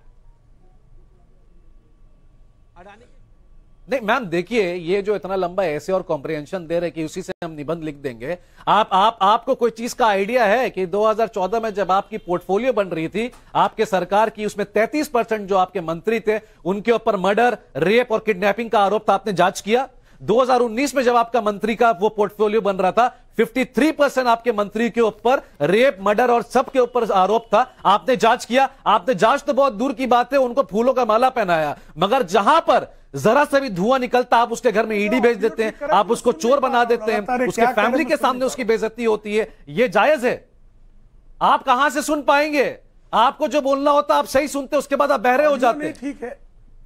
Speaker 1: नहीं मैम
Speaker 7: देखिए ये जो इतना लंबा ऐसे और कॉम्प्रिहेंशन दे रहे कि उसी से हम निबंध लिख देंगे आप आप आपको कोई चीज का आइडिया है कि 2014 में जब आपकी पोर्टफोलियो बन रही थी आपके सरकार की उसमें 33 परसेंट जो आपके मंत्री थे उनके ऊपर मर्डर रेप और किडनैपिंग का आरोप था आपने जांच किया 2019 में जब आपका मंत्री का वो पोर्टफोलियो बन रहा था 53 परसेंट आपके मंत्री के ऊपर रेप मर्डर और सब के ऊपर आरोप था आपने जांच किया आपने जांच तो बहुत दूर की बात है उनको फूलों का माला पहनाया मगर जहां पर जरा सा भी धुआं निकलता आप उसके घर में ईडी भेज देते हैं आप उसको चोर बना देते हैं उसके फैमिली के सामने उसकी बेजती होती है ये जायज है आप कहां से सुन पाएंगे आपको जो बोलना होता आप सही सुनते उसके बाद आप बहरे हो जाते ठीक है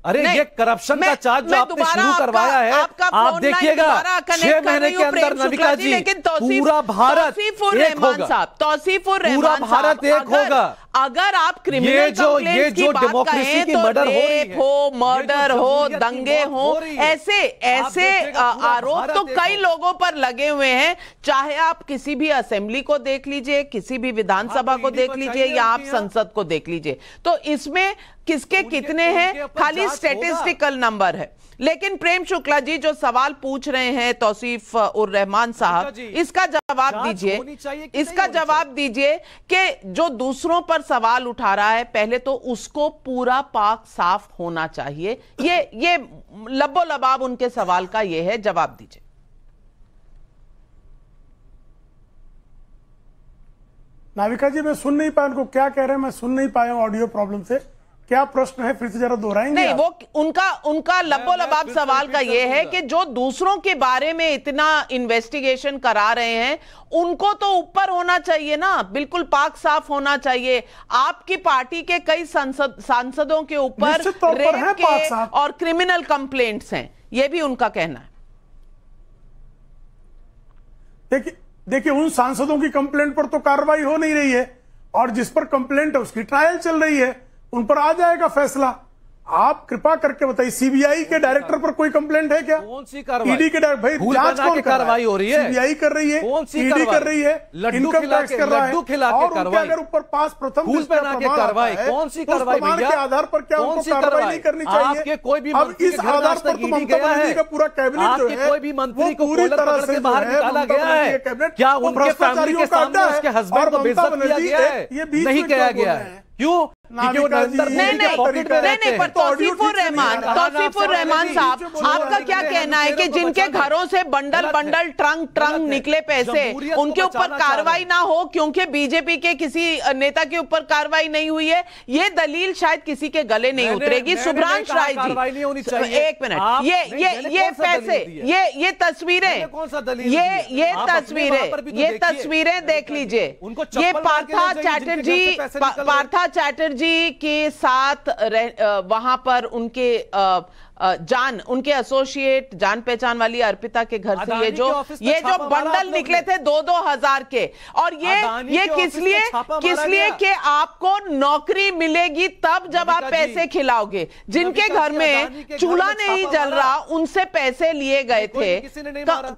Speaker 7: अरे ये करप्शन का चार्ज जो आपने शुरू करवाया है आप देखिएगा छह महीने के अंदर नविका जी लेकिन पूरा भारत
Speaker 1: एक होगा पूरा भारत एक होगा अगर आप क्रिमिनल तो ये जो ये जो डेमोक्रेसी की मर्डर हो रेप हो मर्डर हो दंगे हो ऐसे ऐसे आरोप तो कई लोगों पर लगे हुए हैं चाहे आप किसी भी असेंबली को देख लीजिए किसी भी विधानसभा को देख लीजिए या आप संसद को देख लीजिए तो इसमें किसके तो कितने तो हैं खाली स्टेटिस्टिकल नंबर है लेकिन प्रेम शुक्ला जी जो सवाल पूछ रहे हैं तौसीफ उर रहमान साहब इसका जवाब दीजिए इसका जवाब दीजिए कि जो दूसरों पर सवाल उठा रहा है पहले तो उसको पूरा पाक साफ होना चाहिए ये ये लबो लबाब उनके सवाल का ये है जवाब दीजिए
Speaker 4: नाविका जी मैं सुन नहीं पाया उनको क्या कह रहे हैं मैं सुन नहीं पाया ऑडियो प्रॉब्लम से क्या प्रश्न है फिर से जरा दोहराएंगे नहीं
Speaker 1: वो उनका उनका लबो लबाब सवाल का ये है कि जो दूसरों के बारे में इतना इन्वेस्टिगेशन करा रहे हैं उनको तो ऊपर होना चाहिए ना बिल्कुल पाक साफ होना चाहिए आपकी पार्टी के कई सांसद सांसदों के ऊपर और क्रिमिनल कंप्लेंट्स हैं ये भी उनका कहना है
Speaker 4: देखिए देखिए उन सांसदों की कंप्लेंट पर तो कार्रवाई हो नहीं रही है और जिस पर कंप्लेंट है उसकी ट्रायल चल रही है उन पर आ जाएगा फैसला आप कृपा करके बताइए सीबीआई के डायरेक्टर पर कोई कंप्लेंट है
Speaker 5: क्या कौन सी कार्रवाई ईडी e के भाई जांच कौन कार्रवाई हो रही है सीबीआई कर रही है कौन सी ईडी e कर रही है इनकम टैक्स कर रहा है और अगर ऊपर पास प्रथम कार्रवाई कौन सी
Speaker 7: कार्रवाई के आधार पर क्या उनको कार्रवाई नहीं करनी चाहिए कोई भी अब इस आधार पर तो ममता बनर्जी का पूरा कैबिनेट जो है कोई भी मंत्री को पूरी तरह से बाहर निकाला गया है क्या उनके फैमिली के सामने उसके हस्बैंड को बेइज्जत किया गया है ये नहीं किया गया है क्यों नहीं नहीं नहीं तो रहमान तौसीफुर रहमान साहब आपका क्या
Speaker 1: कहना है कि जिनके घरों से बंडल बंडल ट्रंक ट्रंक निकले पैसे उनके ऊपर कार्रवाई ना हो क्योंकि बीजेपी के किसी नेता के ऊपर कार्रवाई नहीं हुई है ये दलील शायद किसी के गले नहीं उतरेगी शुभ्रांश राय जी एक मिनट ये ये ये पैसे ये ये तस्वीरें ये ये तस्वीरें तो ये तस्वीरें देख लीजिए ये पार्था चैटर्जी पार्था चैटर्जी जी के साथ वहां पर उनके जान उनके एसोसिएट जान पहचान वाली अर्पिता के घर से ये जो ये जो बंडल निकले थे दो दो हजार के और ये ये किस लिए किस लिए कि आपको नौकरी मिलेगी तब जब आप पैसे खिलाओगे जिनके घर में चूल्हा नहीं जल रहा उनसे पैसे लिए गए थे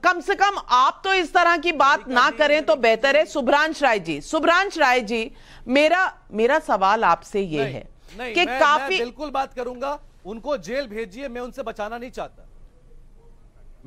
Speaker 1: कम से कम आप तो इस तरह की बात ना करें तो बेहतर है सुभ्रांश राय जी सुभ्रांश राय जी मेरा मेरा सवाल आपसे ये है
Speaker 7: कि काफी बिल्कुल बात करूंगा उनको जेल भेजिए मैं उनसे बचाना नहीं चाहता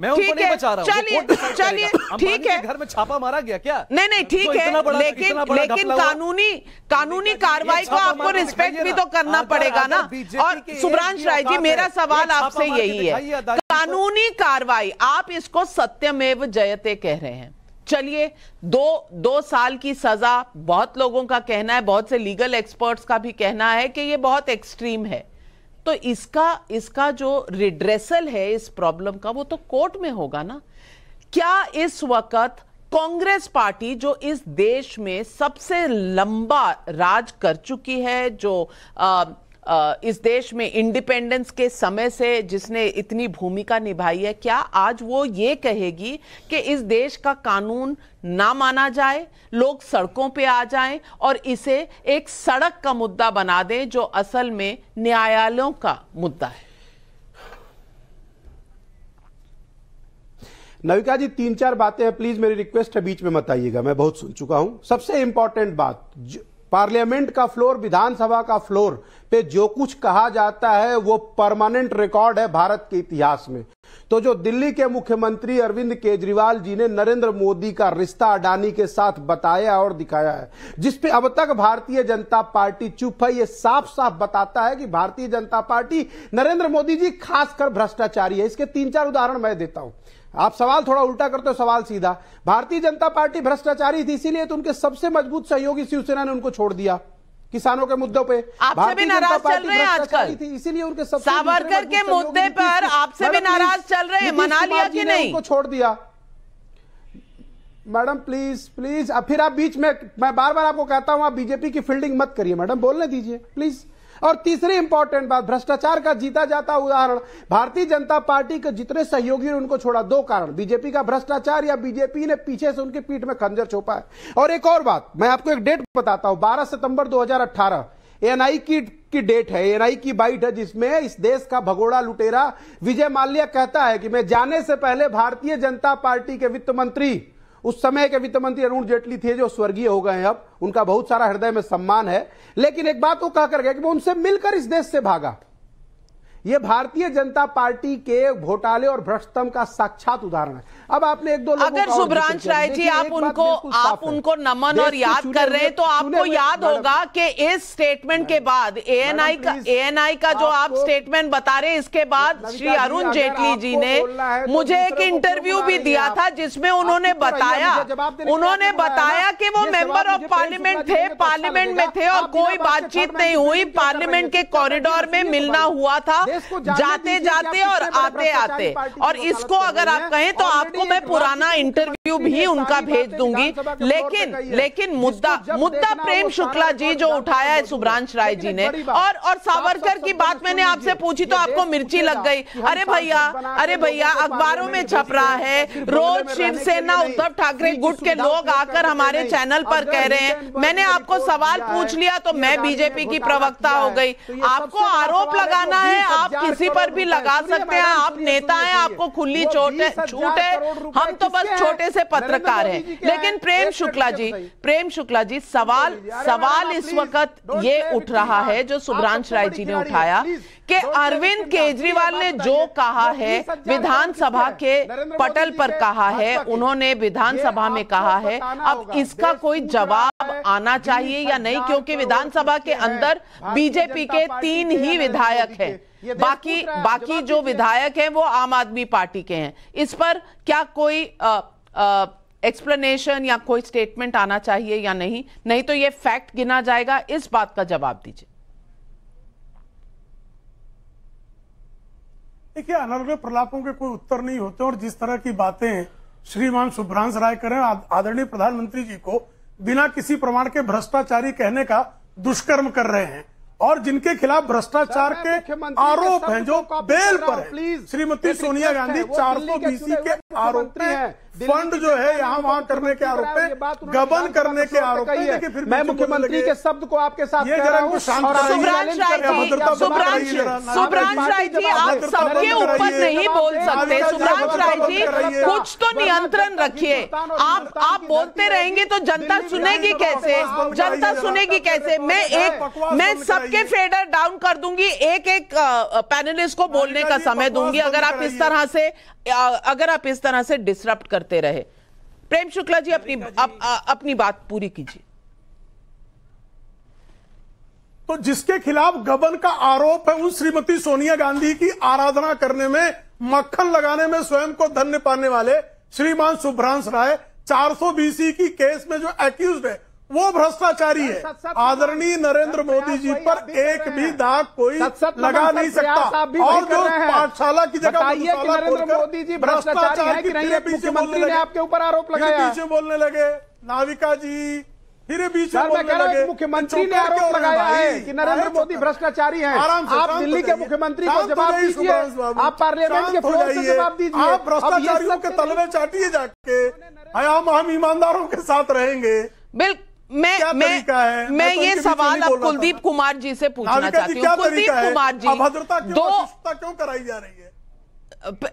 Speaker 7: मैं उनको नहीं बचा रहा हूँ चलिए ठीक है घर में छापा मारा गया क्या नहीं नहीं तो ठीक है लेकिन लेकिन कानूनी
Speaker 1: कानूनी कार्रवाई को आपको रिस्पेक्ट भी तो करना पड़ेगा ना और सुब्रांश राय जी मेरा सवाल आपसे यही है कानूनी कार्रवाई आप इसको सत्यमेव जयते कह रहे हैं चलिए दो दो साल की सजा बहुत लोगों का कहना है बहुत से लीगल एक्सपर्ट्स का भी कहना है कि ये बहुत एक्सट्रीम है तो इसका इसका जो रिड्रेसल है इस प्रॉब्लम का वो तो कोर्ट में होगा ना क्या इस वक्त कांग्रेस पार्टी जो इस देश में सबसे लंबा राज कर चुकी है जो आ, इस देश में इंडिपेंडेंस के समय से जिसने इतनी भूमिका निभाई है क्या आज वो ये कहेगी कि इस देश का कानून ना माना जाए लोग सड़कों पे आ जाएं और इसे एक सड़क का मुद्दा बना दें जो असल में न्यायालयों का मुद्दा है
Speaker 5: नविका जी तीन चार बातें हैं प्लीज मेरी रिक्वेस्ट है बीच में मत आइएगा मैं बहुत सुन चुका हूं सबसे इंपॉर्टेंट बात पार्लियामेंट का फ्लोर विधानसभा का फ्लोर पे जो कुछ कहा जाता है वो परमानेंट रिकॉर्ड है भारत के इतिहास में तो जो दिल्ली के मुख्यमंत्री अरविंद केजरीवाल जी ने नरेंद्र मोदी का रिश्ता अडानी के साथ बताया और दिखाया है जिसपे अब तक भारतीय जनता पार्टी चुप है ये साफ साफ बताता है कि भारतीय जनता पार्टी नरेंद्र मोदी जी खासकर भ्रष्टाचारी है इसके तीन चार उदाहरण मैं देता हूं आप सवाल थोड़ा उल्टा करते हो सवाल सीधा भारतीय जनता पार्टी भ्रष्टाचारी थी इसीलिए तो उनके सबसे मजबूत सहयोगी शिवसेना ने उनको छोड़ दिया किसानों के मुद्दों पे आपसे भी नाराज चल रहे हैं आजकल इसीलिए उनके सब सावरकर के मुद्दे पर आपसे भी नाराज चल रहे हैं मना लिया कि नहीं उनको छोड़ दिया मैडम प्लीज प्लीज अब फिर आप बीच में मैं बार बार आपको कहता हूं आप बीजेपी की फील्डिंग मत करिए मैडम बोलने दीजिए प्लीज और तीसरी इंपॉर्टेंट बात भ्रष्टाचार का जीता जाता उदाहरण भारतीय जनता पार्टी के जितने सहयोगी ने उनको छोड़ा दो कारण बीजेपी का भ्रष्टाचार या बीजेपी ने पीछे से उनकी पीठ में खंजर छोपा है और एक और बात मैं आपको एक डेट बताता हूं बारह सितंबर दो एनआई की की डेट है एनआई की बाइट है जिसमें इस देश का भगोड़ा लुटेरा विजय माल्या कहता है कि मैं जाने से पहले भारतीय जनता पार्टी के वित्त मंत्री उस समय के वित्त मंत्री अरुण जेटली थे जो स्वर्गीय हो गए हैं अब उनका बहुत सारा हृदय में सम्मान है लेकिन एक बात वो कहकर गया कि वो उनसे मिलकर इस देश से भागा ये भारतीय जनता पार्टी के घोटाले और भ्रष्टतम का साक्षात उदाहरण है अब आपने एक दो अगर शुभ्रांश राय जी आप उनको आप उनको नमन और याद कर रहे हैं तो आपको याद होगा कि इस स्टेटमेंट के बाद एएनआई
Speaker 1: का एएनआई का जो आप स्टेटमेंट बता रहे हैं इसके बाद श्री अरुण जेटली जी ने तो मुझे एक इंटरव्यू भी दिया था जिसमें उन्होंने बताया उन्होंने बताया कि वो मेंबर ऑफ पार्लियामेंट थे पार्लियामेंट में थे और कोई बातचीत नहीं हुई पार्लियामेंट के कॉरिडोर में मिलना हुआ था जाते जाते आते आते और इसको अगर आप कहें तो आपको मैं पुराना इंटरव्यू भी उनका भेज दूंगी लेकिन लेकिन मुद्दा मुद्दा प्रेम शुक्ला जी जो उठाया है सुब्रांश राय जी ने और और सावरकर की तो बात मैंने आपसे पूछी तो आपको मिर्ची लग गई अरे भैया अरे भैया अखबारों में छप रहा है रोज शिवसेना उद्धव ठाकरे गुट के लोग आकर हमारे चैनल पर कह रहे हैं मैंने आपको सवाल पूछ लिया तो मैं बीजेपी की प्रवक्ता हो गई आपको आरोप लगाना है आप किसी पर भी लगा सकते हैं है आप नेता हैं आपको खुली चोट है छूट है हम तो बस छोटे से पत्रकार हैं लेकिन प्रेम शुक्ला जी प्रेम शुक्ला जी सवाल सवाल इस वक्त ये उठ रहा हाँ। है जो सुब्रांश राय जी ने उठाया कि अरविंद केजरीवाल ने जो कहा है विधानसभा के पटल पर कहा है उन्होंने विधानसभा में कहा है अब इसका कोई जवाब आना चाहिए या नहीं क्योंकि विधानसभा के अंदर बीजेपी के तीन ही विधायक हैं बाकी बाकी जो विधायक हैं वो आम आदमी पार्टी के हैं इस पर क्या कोई एक्सप्लेनेशन या कोई स्टेटमेंट आना चाहिए या नहीं नहीं तो ये फैक्ट गिना जाएगा इस बात का जवाब दीजिए
Speaker 4: देखिए अलग प्रलापों के कोई उत्तर नहीं होते और जिस तरह की बातें श्रीमान शुभ्रांश राय करें आदरणीय प्रधानमंत्री जी को बिना किसी प्रमाण के भ्रष्टाचारी कहने का दुष्कर्म कर रहे हैं और जिनके खिलाफ भ्रष्टाचार के आरोप हैं जो बेल पर है श्रीमती सोनिया गांधी चार सौ बीसी के आरोप हैं फंड जो है यहाँ वहाँ करने के आरोप पे गबन
Speaker 5: करने के आरोप पे फिर मैं मुख्यमंत्री के शब्द को आपके साथ ये तो जी आप सबके ऊपर नहीं बोल सकते
Speaker 1: कुछ तो नियंत्रण रखिए आप आप बोलते रहेंगे तो जनता सुनेगी कैसे जनता सुनेगी कैसे मैं एक मैं सबके फेडर डाउन कर दूंगी एक एक पैनलिस्ट को बोलने का समय दूंगी अगर आप इस तरह से अगर आप इस तरह से डिसरप्ट करते करते रहे प्रेम शुक्ला जी अपनी अप, अपनी
Speaker 4: बात पूरी कीजिए तो जिसके खिलाफ गबन का आरोप है उन श्रीमती सोनिया गांधी की आराधना करने में मक्खन लगाने में स्वयं को धन्य पाने वाले श्रीमान सुभ्रांश राय चार सौ बीसी की केस में जो एक्यूज है वो भ्रष्टाचारी है आदरणीय नरेंद्र मोदी जी पर एक भी दाग कोई लगा नहीं सकता और जो पाठशाला की जगह नरेंद्र मोदी जी भ्रष्टाचार की नहीं मुख्यमंत्री ने आपके ऊपर आरोप लगाया पीछे बोलने लगे नाविका जी फिर बीच में मुख्यमंत्री ने आरोप लगाया है कि नरेंद्र मोदी
Speaker 5: भ्रष्टाचारी हैं आप दिल्ली के मुख्यमंत्री को जवाब दीजिए आप पार्लियामेंट के फ्लोर से जवाब दीजिए आप भ्रष्टाचारियों
Speaker 4: के तलवे चाटिए जाके हम हम ईमानदारों के साथ रहेंगे बिल्कुल मैं मैं मैं, तो मैं ये सवाल अब कुलदीप
Speaker 1: कुमार जी से पूछना चाहती हूँ कुलदीप कुमार जी अभद्रता दो
Speaker 4: क्यों कराई जा रही है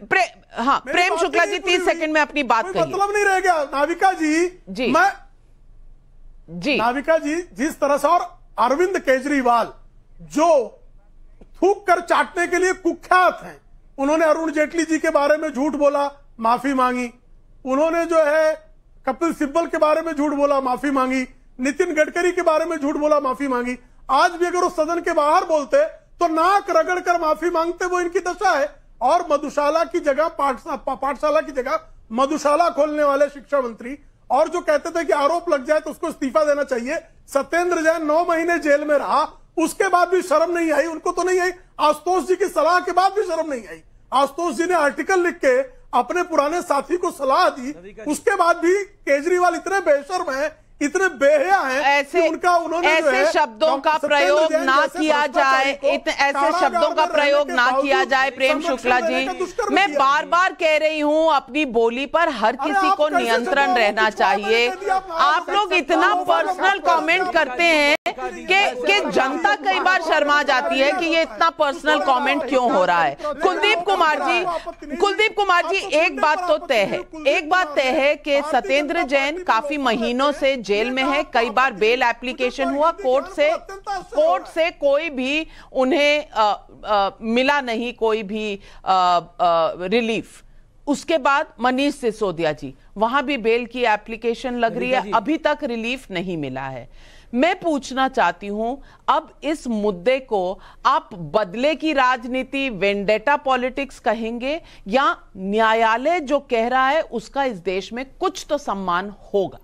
Speaker 4: प्रे, हाँ प्रेम शुक्ला जी तीस सेकंड में अपनी बात करिए मतलब नहीं रहेगा नाविका जी जी मैं जी नाविका जी जिस तरह से और अरविंद केजरीवाल जो थूक कर चाटने के लिए कुख्यात हैं उन्होंने अरुण जेटली जी के बारे में झूठ बोला माफी मांगी उन्होंने जो है कपिल सिब्बल के बारे में झूठ बोला माफी मांगी नितिन गडकरी के बारे में झूठ बोला माफी मांगी आज भी अगर वो सदन के बाहर बोलते तो नाक रगड़ कर माफी मांगते वो इनकी दशा है और मधुशाला की जगह पाठशाला पाठशाला की जगह मधुशाला खोलने वाले शिक्षा मंत्री और जो कहते थे कि आरोप लग जाए तो उसको इस्तीफा देना चाहिए सत्येंद्र जैन नौ महीने जेल में रहा उसके बाद भी शर्म नहीं आई उनको तो नहीं आई आशुतोष जी की सलाह के बाद भी शर्म नहीं आई आशुतोष जी ने आर्टिकल लिख के अपने पुराने साथी को सलाह दी उसके बाद भी केजरीवाल इतने बेशर्म है इतने बेहया हैं ऐसे कि उनका उन्होंने ऐसे शब्दों का प्रयोग ना किया जाए
Speaker 1: ऐसे शब्दों का प्रयोग ना किया जाए प्रेम शुक्ला जी मैं बार बार कह रही हूँ अपनी बोली पर हर किसी को नियंत्रण रहना चाहिए आप लोग इतना पर्सनल कमेंट करते हैं कि कि जनता कई बार शर्मा जाती है कि ये इतना पर्सनल कमेंट क्यों हो रहा है कुलदीप कुमार जी कुलदीप कुमार जी एक बात तो तय है एक बात तय है कि सत्येंद्र जैन काफी महीनों से जेल में है कई बार बेल एप्लीकेशन हुआ कोर्ट से कोर्ट से कोई भी उन्हें मिला नहीं कोई भी रिलीफ उसके बाद मनीष सिसोदिया जी वहां भी बेल की एप्लीकेशन लग रही है अभी तक रिलीफ नहीं मिला है मैं पूछना चाहती हूं अब इस मुद्दे को आप बदले की राजनीति वेंडेटा पॉलिटिक्स कहेंगे या न्यायालय जो कह रहा है उसका इस देश में कुछ तो सम्मान होगा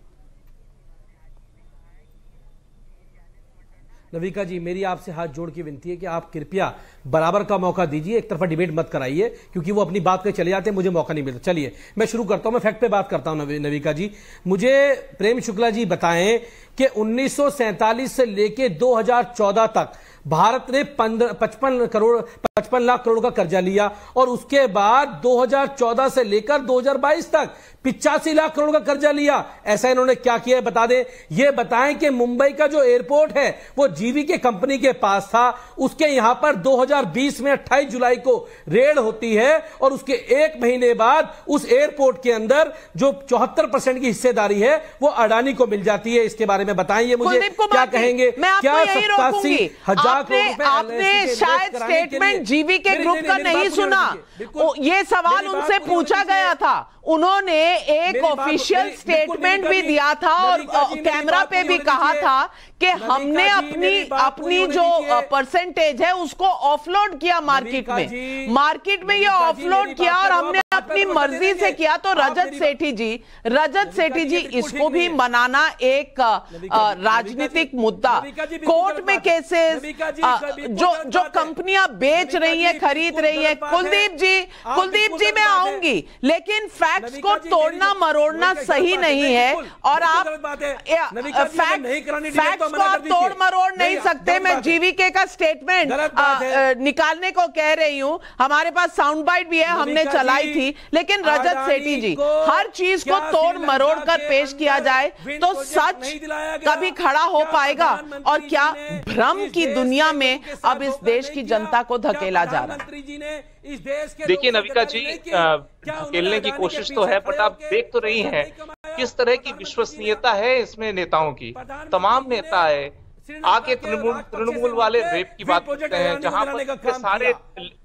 Speaker 6: नविका जी मेरी आपसे हाथ जोड़ के विनती है कि आप कृपया बराबर का मौका दीजिए एक तरफा डिबेट मत कराइए क्योंकि वो अपनी बात पे चले जाते हैं मुझे मौका नहीं मिलता चलिए मैं शुरू करता हूं मैं फैक्ट पे बात करता हूं नविका जी मुझे प्रेम शुक्ला जी बताएं कि उन्नीस से लेके दो तक भारत ने पचपन करोड़ पचपन लाख करोड़ का कर्जा लिया और उसके बाद 2014 से लेकर 2022 तक पिचासी लाख करोड़ का कर्जा लिया ऐसा इन्होंने क्या किया है बता दें ये बताएं कि मुंबई का जो एयरपोर्ट है वो जीवी के कंपनी के पास था उसके यहां पर 2020 में 28 जुलाई को रेड होती है और उसके एक महीने बाद उस एयरपोर्ट के अंदर जो चौहत्तर परसेंट की हिस्सेदारी है वो अडानी को मिल जाती है इसके बारे में बताइए मुझे क्या कहेंगे क्या सतासी हजार
Speaker 1: स्टेटमेंट जीवी के ग्रुप का नहीं सुना ये सवाल उनसे पूछा गया था उन्होंने एक ऑफिशियल स्टेटमेंट भी दिया था और कैमरा पे भी कहा था कि हमने अपनी अपनी जो परसेंटेज है उसको ऑफलोड किया मार्केट में मार्केट में ये ऑफलोड किया और हमने अपनी तो मर्जी से किया तो रजत सेठी जी रजत सेठी जी इसको भी मनाना एक राजनीतिक मुद्दा कोर्ट में केसेस जो जो कंपनियां बेच रही है खरीद रही है कुलदीप जी कुलदीप जी मैं आऊंगी लेकिन फैक्ट्स को तोड़ना मरोड़ना सही नहीं है और आप फैक्ट उसको आप तोड़ मरोड़ नहीं सकते मैं जीवीके का स्टेटमेंट निकालने को कह रही हूँ हमारे पास साउंड बाइट भी है हमने चलाई थी लेकिन रजत सेठी जी हर चीज को तोड़ मरोड़ कर पेश किया जाए तो सच कभी खड़ा हो पाएगा और क्या भ्रम की दुनिया में अब इस देश की जनता को धकेला जा रहा
Speaker 3: है देखिए नविका जी धकेलने की कोशिश तो है बट आप देख तो रही हैं किस तरह की विश्वसनीयता है इसमें नेताओं की तमाम नेता है आके तृणमूल तृणमूल वाले रेप की बात करते हैं जहां पर सारे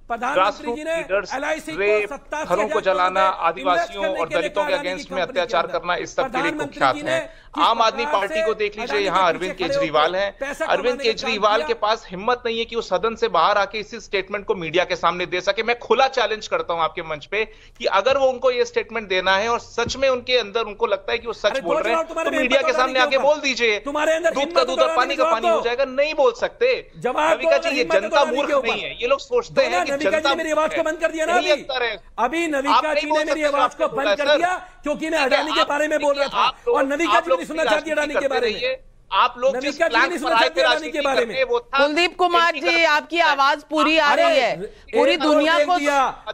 Speaker 6: प्रधानमंत्री जी
Speaker 3: ने घरों को जलाना आदिवासियों और दलितों के अगेंस्ट में अत्याचार करना इस सब के लिए कुख्यात है आम आदमी पार्टी को देख लीजिए यहाँ अरविंद केजरीवाल है अरविंद केजरीवाल के पास हिम्मत नहीं है कि वो सदन से बाहर आके इसी स्टेटमेंट को मीडिया के सामने दे सके मैं खुला चैलेंज करता हूँ आपके मंच पे कि अगर वो उनको ये स्टेटमेंट देना है और सच में उनके अंदर उनको लगता है कि वो सच बोल रहे हैं तो मीडिया के सामने आके बोल दीजिए दूध का दूध और पानी का तो पानी हो जाएगा नहीं बोल सकते तो जनता मूर्ख नहीं है ये लोग सोचते हैं कि नविका जी ने मेरी आवाज को बंद कर दिया ना अभी अभी नविका जी ने मेरी आवाज को बंद कर दिया क्योंकि मैं अडानी के बारे में बोल रहा था और नविका जी ने सुनना चाहती अडानी के बारे में आप लोग जिस प्लान पर आए थे राजनीति में वो था कुलदीप
Speaker 6: कुमार जी आपकी
Speaker 1: आवाज पूरी आ रही है पूरी दुनिया को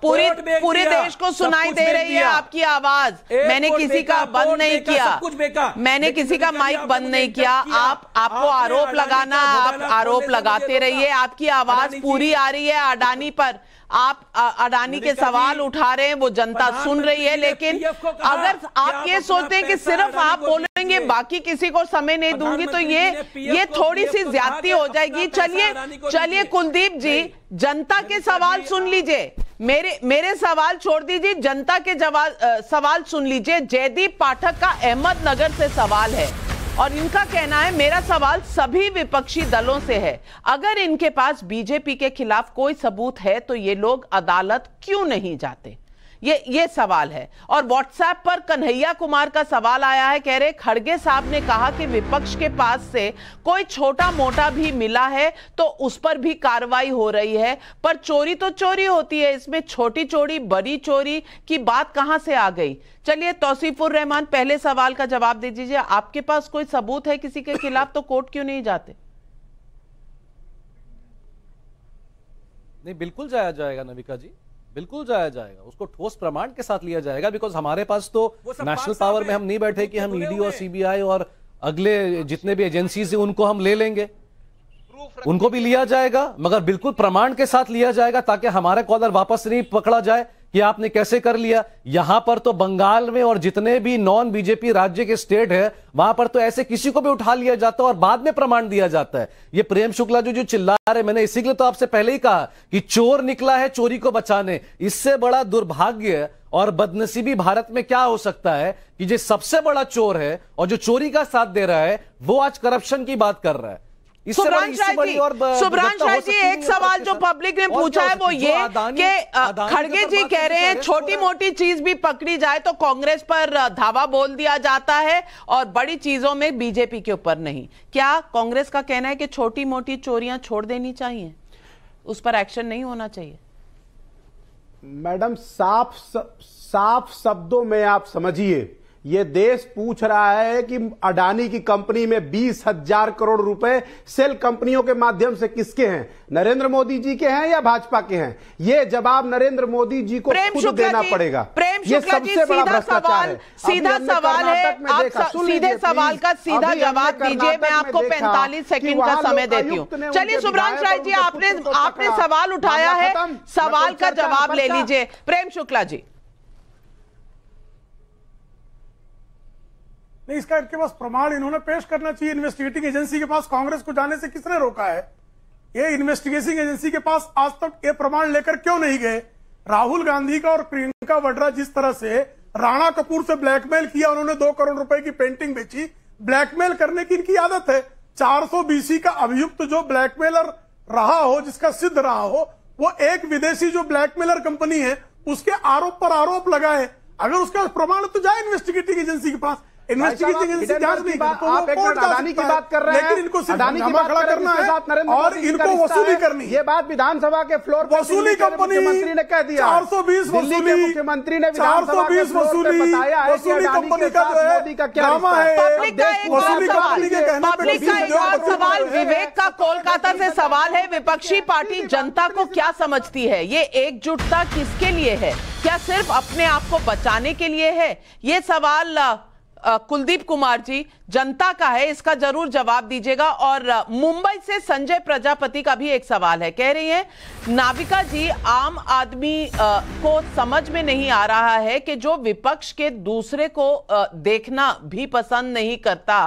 Speaker 1: पूरी पूरे देश को सुनाई दे रही है आपकी आवाज मैंने किसी का बंद नहीं किया मैंने किसी का माइक बंद नहीं किया आप आपको आरोप लगाना आप आरोप लगाते रहिए आपकी आवाज पूरी आ रही है अडानी पर आप अडानी के सवाल उठा रहे हैं वो जनता सुन रही है लेकिन अगर आप ये सोचते हैं कि सिर्फ आप बोलेंगे बाकी किसी को समय नहीं दूंगी तो ये ये थोड़ी सी ज्यादती हो जाएगी चलिए चलिए कुलदीप जी जनता के सवाल सुन लीजिए मेरे मेरे सवाल छोड़ दीजिए जनता के जवाब सवाल सुन लीजिए जयदीप पाठक का अहमदनगर से सवाल है और इनका कहना है मेरा सवाल सभी विपक्षी दलों से है अगर इनके पास बीजेपी के खिलाफ कोई सबूत है तो ये लोग अदालत क्यों नहीं जाते ये ये सवाल है और व्हाट्सएप पर कन्हैया कुमार का सवाल आया है कह रहे खड़गे साहब ने कहा कि विपक्ष के पास से कोई छोटा मोटा भी मिला है तो उस पर भी कार्रवाई हो रही है पर चोरी तो चोरी होती है इसमें छोटी चोरी बड़ी चोरी की बात कहां से आ गई चलिए तोसीफुर रहमान पहले सवाल का जवाब दे दीजिए आपके पास कोई सबूत है किसी के खिलाफ तो कोर्ट क्यों नहीं जाते
Speaker 7: नहीं बिल्कुल जाया जाएगा नविका जी बिल्कुल जाया जाएगा उसको ठोस प्रमाण के साथ लिया जाएगा बिकॉज हमारे पास तो नेशनल पावर में हम नहीं बैठे कि हम ईडी और सीबीआई और अगले जितने भी एजेंसी है उनको हम ले लेंगे उनको भी लिया जाएगा मगर बिल्कुल प्रमाण के साथ लिया जाएगा ताकि हमारे कॉलर वापस नहीं पकड़ा जाए ये आपने कैसे कर लिया यहां पर तो बंगाल में और जितने भी नॉन बीजेपी राज्य के स्टेट है वहां पर तो ऐसे किसी को भी उठा लिया जाता है और बाद में प्रमाण दिया जाता है ये प्रेम शुक्ला जो जो चिल्ला रहे मैंने इसी के लिए तो आपसे पहले ही कहा कि चोर निकला है चोरी को बचाने इससे बड़ा दुर्भाग्य और बदनसीबी भारत में क्या हो सकता है कि जो सबसे बड़ा चोर है और जो चोरी का साथ दे रहा है वो आज करप्शन की बात कर रहा है सुब्रांत राय जी एक
Speaker 1: सवाल जो पब्लिक ने पूछा है वो ये कि खड़गे जी कह रहे हैं छोटी मोटी चीज भी पकड़ी जाए तो कांग्रेस पर धावा बोल दिया जाता है और बड़ी चीजों में बीजेपी के ऊपर नहीं क्या कांग्रेस का कहना है कि छोटी मोटी चोरियां छोड़ देनी चाहिए उस पर एक्शन नहीं होना चाहिए
Speaker 5: मैडम साफ साफ शब्दों में आप समझिए ये देश पूछ रहा है कि अडानी की कंपनी में बीस हजार करोड़ रुपए सेल कंपनियों के माध्यम से किसके हैं नरेंद्र मोदी जी के हैं या भाजपा के हैं ये जवाब नरेंद्र मोदी जी को खुद देना पड़ेगा प्रेम ये सबसे बड़ा भ्रष्टाचार है सीधा सवाल है आप सीधे सवाल का सीधा
Speaker 1: जवाब दीजिए मैं आपको पैंतालीस सेकेंड का समय देती हूँ चलिए शुभ्रांश राय जी आपने आपने सवाल उठाया है सवाल का जवाब ले लीजिए प्रेम शुक्ला जी
Speaker 4: नहीं इसका इनके पास प्रमाण इन्होंने पेश करना चाहिए इन्वेस्टिगेटिंग एजेंसी के पास कांग्रेस को जाने से किसने रोका है ये इन्वेस्टिगेशन एजेंसी के पास आज तक ये प्रमाण लेकर क्यों नहीं गए राहुल गांधी का और प्रियंका वड्रा जिस तरह से राणा कपूर से ब्लैकमेल किया उन्होंने दो करोड़ रुपए की पेंटिंग बेची ब्लैकमेल करने की इनकी आदत है चार बीसी का अभियुक्त जो ब्लैकमेलर रहा हो जिसका सिद्ध रहा हो वो एक विदेशी जो ब्लैकमेलर कंपनी है उसके आरोप पर आरोप लगाए अगर उसका प्रमाण तो जाए इन्वेस्टिगेटिंग एजेंसी के पास इन्वेस्टिगेशन एजेंसी जांच नहीं करती आप एक मिनट अडानी की बात कर रहे हैं लेकिन इनको अडानी की बात करना, करना है साथ नरेंद्र और इनको वसूली करनी ये बात
Speaker 5: विधानसभा के फ्लोर पर वसूली कंपनी मंत्री ने कह दिया 420 सौ बीस वसूली मुख्यमंत्री ने विधानसभा 420 वसूली वसूली कंपनी का जो है ड्रामा है वसूली कंपनी के कहने पर सवाल विवेक
Speaker 1: का कोलकाता से सवाल है विपक्षी पार्टी जनता को क्या समझती है ये एकजुटता किसके लिए है क्या सिर्फ अपने आप को बचाने के लिए है ये सवाल कुलदीप कुमार जी जनता का है इसका जरूर जवाब दीजिएगा और मुंबई से संजय प्रजापति का भी एक सवाल है कह रही हैं नाविका जी आम आदमी को समझ में नहीं आ रहा है कि जो विपक्ष के दूसरे को देखना भी पसंद नहीं करता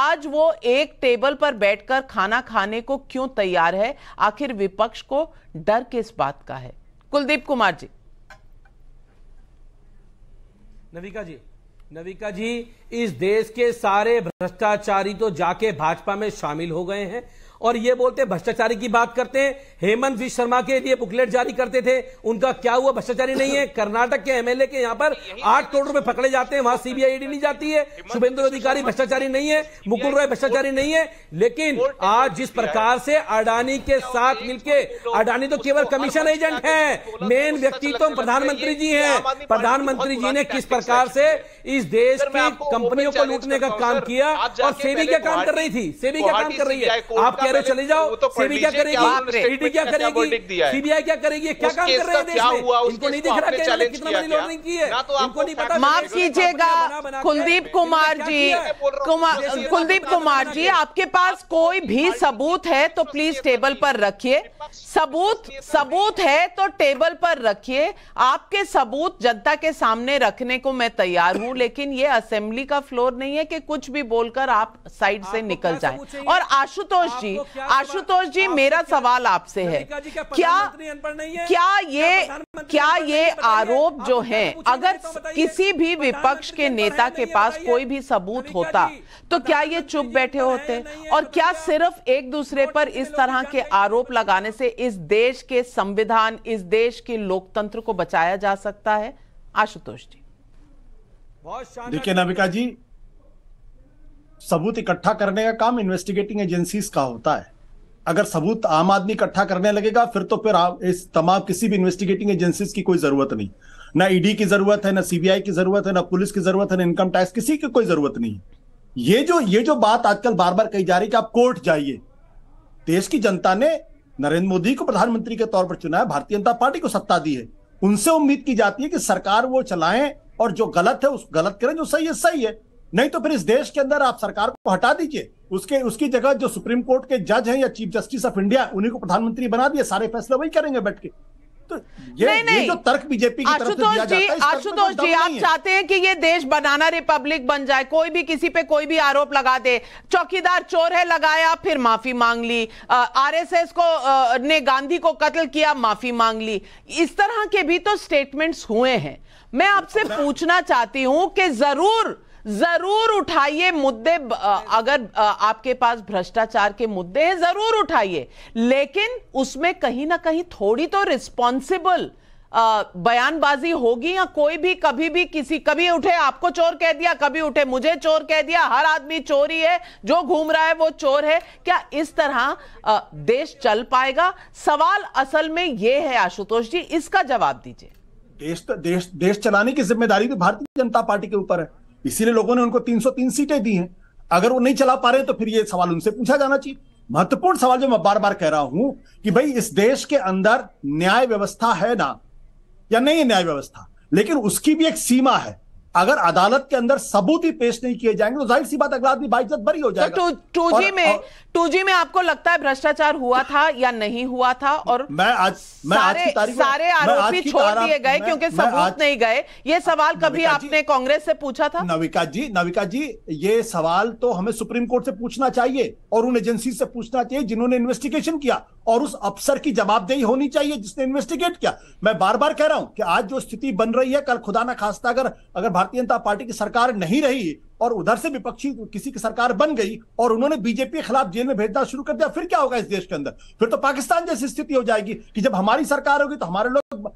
Speaker 1: आज वो एक टेबल पर बैठकर खाना खाने को क्यों तैयार है आखिर विपक्ष को डर किस बात का है कुलदीप कुमार जी
Speaker 6: नविका जी नविका जी इस देश के सारे भ्रष्टाचारी तो जाके भाजपा में शामिल हो गए हैं और ये बोलते भ्रष्टाचारी की बात करते हैं हेमंत विश्व शर्मा के लिए बुकलेट जारी करते थे उनका क्या हुआ भ्रष्टाचारी नहीं है कर्नाटक के एमएलए के यहाँ पर आठ करोड़ रुपए पकड़े जाते हैं वहां सीबीआई ईडी नहीं जाती है शुभेंद्र अधिकारी भ्रष्टाचारी नहीं है मुकुल रॉय भ्रष्टाचारी नहीं है लेकिन आज जिस प्रकार से अडानी के साथ मिलकर अडानी तो केवल कमीशन एजेंट है मेन व्यक्ति तो प्रधानमंत्री जी है प्रधानमंत्री जी ने किस प्रकार से इस देश की कंपनियों को लूटने का काम किया और सेबी क्या काम कर रही थी सेबी क्या काम कर रही है आप कह कह रहे चले जाओ सेबी तो क्या करेगी ईडी क्या करेगी सीबीआई क्या करेगी क्या काम कर रहे हैं इनको नहीं दिख रहा कि कितना मनी लॉन्ड्रिंग
Speaker 3: की है
Speaker 1: तो इनको नहीं पता माफ कीजिएगा कुलदीप कुमार जी कुलदीप कुमार जी आपके पास कोई भी सबूत है तो प्लीज टेबल पर रखिए सबूत सबूत है तो टेबल पर रखिए आपके सबूत जनता के सामने रखने को मैं तैयार हूं लेकिन ये असेंबली का फ्लोर नहीं है कि कुछ भी बोलकर आप साइड से निकल जाएं और आशुतोष जी आशुतोष जी मेरा सवाल आपसे है क्या क्या ये क्या ये आरोप जो है तो अगर तो किसी भी विपक्ष के नेता के पास कोई भी सबूत होता तो क्या ये चुप बैठे होते और तो क्या सिर्फ एक दूसरे पर इस तरह के आरोप लगाने से इस देश के संविधान इस देश के लोकतंत्र को बचाया जा सकता है आशुतोष जी
Speaker 2: देखिए नविका जी सबूत इकट्ठा करने का काम इन्वेस्टिगेटिंग एजेंसीज का होता है अगर सबूत आम आदमी इकट्ठा करने लगेगा फिर तो फिर इस तमाम किसी भी इन्वेस्टिगेटिंग एजेंसीज की कोई जरूरत नहीं ना ईडी e की जरूरत है ना सीबीआई की जरूरत है ना पुलिस की जरूरत है ना इनकम टैक्स किसी की कोई जरूरत नहीं ये जो ये जो बात आजकल बार बार कही जा रही है कि आप कोर्ट जाइए देश की जनता ने नरेंद्र मोदी को प्रधानमंत्री के तौर पर चुना है भारतीय जनता पार्टी को सत्ता दी है उनसे उम्मीद की जाती है कि सरकार वो चलाएं और जो गलत है उस गलत करें जो सही है सही है नहीं तो फिर इस देश के अंदर आप सरकार को हटा दीजिए उसके उसकी जगह जो सुप्रीम कोर्ट के जज हैं या चीफ जस्टिस ऑफ इंडिया उन्हीं को प्रधानमंत्री बना दिए सारे फैसले वही करेंगे बैठ के
Speaker 1: तो ये, नहीं, नहीं। ये जो
Speaker 2: तर्क बीजेपी की तरफ से दिया जाता है आशुतोष जी आप चाहते
Speaker 1: हैं कि ये देश बनाना रिपब्लिक बन जाए कोई भी किसी पे कोई भी आरोप लगा दे चौकीदार चोर है लगाया फिर माफी मांग ली आरएसएस को ने गांधी को कत्ल किया माफी मांग ली इस तरह के भी तो स्टेटमेंट्स हुए हैं मैं आपसे पूछना चाहती हूं कि जरूर जरूर उठाइए मुद्दे अगर आपके पास भ्रष्टाचार के मुद्दे हैं जरूर उठाइए लेकिन उसमें कहीं ना कहीं थोड़ी तो रिस्पॉन्सिबल बयानबाजी होगी या कोई भी कभी भी किसी कभी उठे आपको चोर कह दिया कभी उठे मुझे चोर कह दिया हर आदमी चोरी है जो घूम रहा है वो चोर है क्या इस तरह आ, देश चल पाएगा सवाल असल में ये है आशुतोष जी इसका जवाब
Speaker 2: दीजिए देश देश देश चलाने की जिम्मेदारी भी भारतीय जनता पार्टी के ऊपर है इसीलिए लोगों ने उनको 303 सीटें दी हैं अगर वो नहीं चला पा रहे तो फिर ये सवाल उनसे पूछा जाना चाहिए महत्वपूर्ण सवाल जो मैं बार बार कह रहा हूं कि भाई इस देश के अंदर न्याय व्यवस्था है ना या नहीं है न्याय व्यवस्था लेकिन उसकी भी एक सीमा है अगर अदालत के अंदर सबूत ही पेश नहीं किए जाएंगे तो जाहिर सी बात अगला आदमी बाइज्जत बरी हो जाएगा तो टू जी में
Speaker 1: टू में आपको लगता है भ्रष्टाचार हुआ था या नहीं हुआ था और मैं आज मैं सारे आज सारे आरोपी छोड़ दिए गए क्योंकि सबूत नहीं गए ये सवाल कभी आपने कांग्रेस से पूछा था
Speaker 2: नविका जी नविका जी ये सवाल तो हमें सुप्रीम कोर्ट से पूछना चाहिए और उन एजेंसी से पूछना चाहिए जिन्होंने इन्वेस्टिगेशन किया और उस अफसर की जवाबदेही होनी चाहिए जिसने इन्वेस्टिगेट किया मैं बार बार कह रहा हूं कि आज जो स्थिति बन रही है कल खुदा ना खास्ता अगर अगर भारतीय जनता पार्टी की सरकार नहीं रही और उधर से विपक्षी किसी की सरकार बन गई और उन्होंने बीजेपी के खिलाफ जेल में भेजना शुरू कर दिया फिर क्या होगा इस देश के अंदर फिर तो पाकिस्तान जैसी स्थिति हो जाएगी कि जब हमारी सरकार होगी तो हमारे लोग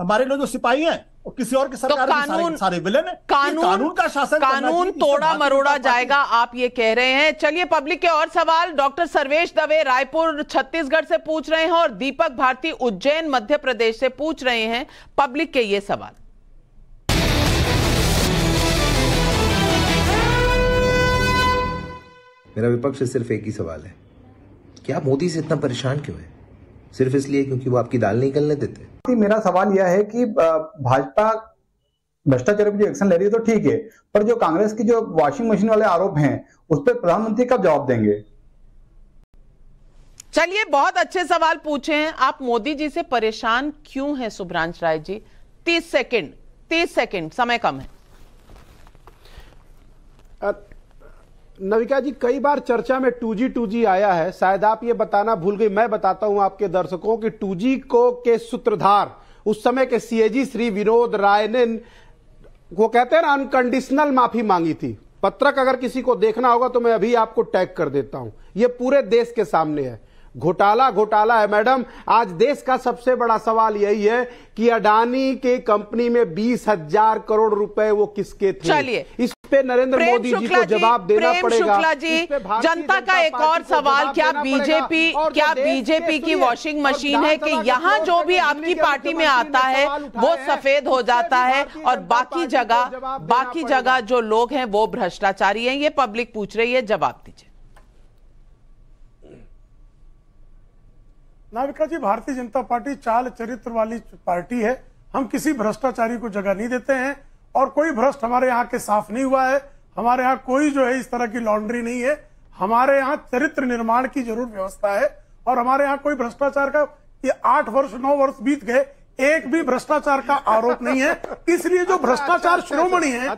Speaker 2: हमारे लोग जो सिपाही हैं और किसी और की तो सरकार तो कानून सारे, सारे कानून कानून का शासन कानून तोड़ा मरोड़ा जाएगा
Speaker 1: आप ये कह रहे हैं चलिए पब्लिक के और सवाल डॉक्टर सर्वेश दवे रायपुर छत्तीसगढ़ से पूछ रहे हैं और दीपक भारती उज्जैन मध्य प्रदेश से पूछ रहे हैं पब्लिक के ये सवाल
Speaker 5: मेरा विपक्ष से सिर्फ एक ही सवाल है कि आप मोदी से इतना परेशान क्यों है सिर्फ इसलिए क्योंकि वो आपकी दाल नहीं गलने देते मेरा सवाल यह है कि भाजपा भ्रष्टाचार पर जो एक्शन ले रही है तो ठीक है पर जो कांग्रेस की जो वॉशिंग मशीन वाले आरोप हैं उस पर प्रधानमंत्री
Speaker 2: कब जवाब देंगे
Speaker 1: चलिए बहुत अच्छे सवाल पूछे हैं आप मोदी जी से परेशान क्यों हैं सुभ्रांश राय जी तीस सेकंड तीस सेकंड समय कम है
Speaker 5: नविका जी कई बार चर्चा में 2G 2G आया है शायद आप ये बताना भूल गई मैं बताता हूं आपके दर्शकों कि 2G को के सूत्रधार उस समय के सीएजी श्री विनोद राय ने वो कहते हैं ना अनकंडीशनल माफी मांगी थी पत्रक अगर किसी को देखना होगा तो मैं अभी आपको टैग कर देता हूं ये पूरे देश के सामने है घोटाला घोटाला है मैडम आज देश का सबसे बड़ा सवाल यही है कि अडानी के कंपनी में बीस हजार करोड़ रुपए वो किसके थे चलिए इस पे नरेंद्र मोदी जी को जवाब देना पड़ेगा जी जनता का एक और सवाल क्या बीजेपी क्या बीजेपी की वॉशिंग मशीन है
Speaker 1: कि यहाँ जो भी आपकी पार्टी में आता है वो सफेद हो जाता है और बाकी जगह बाकी जगह जो लोग हैं वो भ्रष्टाचारी हैं ये पब्लिक पूछ रही है जवाब दीजिए
Speaker 4: नाविका जी भारतीय जनता पार्टी चाल चरित्र वाली पार्टी है हम किसी भ्रष्टाचारी को जगह नहीं देते हैं और कोई भ्रष्ट हमारे यहाँ के साफ नहीं हुआ है हमारे यहाँ कोई जो है इस तरह की लॉन्ड्री नहीं है हमारे यहाँ चरित्र निर्माण की जरूर व्यवस्था है और हमारे यहाँ कोई भ्रष्टाचार का ये आठ वर्ष नौ वर्ष बीत गए एक भी भ्रष्टाचार का आरोप नहीं है इसलिए जो अच्छा, भ्रष्टाचार अच्छा, अच्छा, श्रोमणी है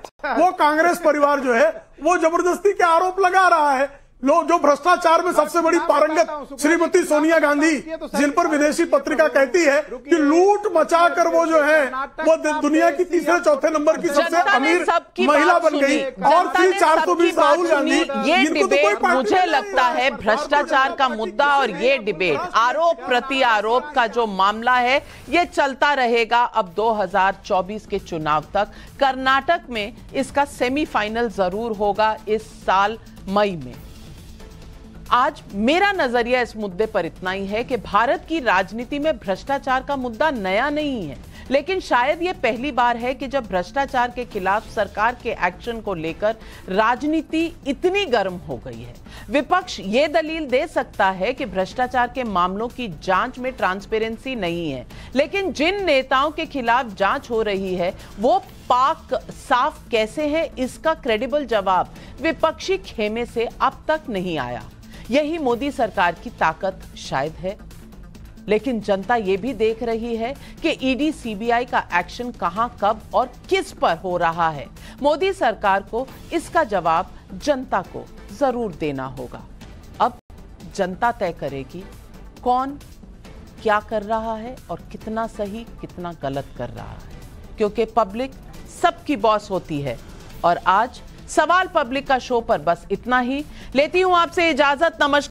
Speaker 4: वो कांग्रेस परिवार जो है वो जबरदस्ती के आरोप लगा रहा है लोग जो भ्रष्टाचार में सबसे बड़ी पारंगत श्रीमती सोनिया गांधी जिन पर विदेशी पत्रिका कहती है कि लूट मचा कर वो जो है वो दुनिया की तीसरे चौथे नंबर की सबसे अमीर महिला बन गई और थी चार सौ बीस राहुल गांधी ये तो डिबेट
Speaker 1: मुझे लगता है भ्रष्टाचार का मुद्दा और ये डिबेट आरोप प्रति आरोप का जो मामला है ये चलता रहेगा अब दो के चुनाव तक कर्नाटक में इसका सेमीफाइनल जरूर होगा इस साल मई में आज मेरा नजरिया इस मुद्दे पर इतना ही है कि भारत की राजनीति में भ्रष्टाचार का मुद्दा नया नहीं है लेकिन शायद ये पहली बार है कि जब भ्रष्टाचार के खिलाफ सरकार के एक्शन को लेकर राजनीति इतनी गर्म हो गई है विपक्ष ये दलील दे सकता है कि भ्रष्टाचार के मामलों की जांच में ट्रांसपेरेंसी नहीं है लेकिन जिन नेताओं के खिलाफ जांच हो रही है वो पाक साफ कैसे है इसका क्रेडिबल जवाब विपक्षी खेमे से अब तक नहीं आया यही मोदी सरकार की ताकत शायद है लेकिन जनता ये भी देख रही है कि ईडी e सीबीआई का एक्शन कहां कब और किस पर हो रहा है मोदी सरकार को इसका जवाब जनता को जरूर देना होगा अब जनता तय करेगी कौन क्या कर रहा है और कितना सही कितना गलत कर रहा है क्योंकि पब्लिक सबकी बॉस होती है और आज सवाल पब्लिक का शो पर बस इतना ही लेती हूं आपसे इजाजत नमस्कार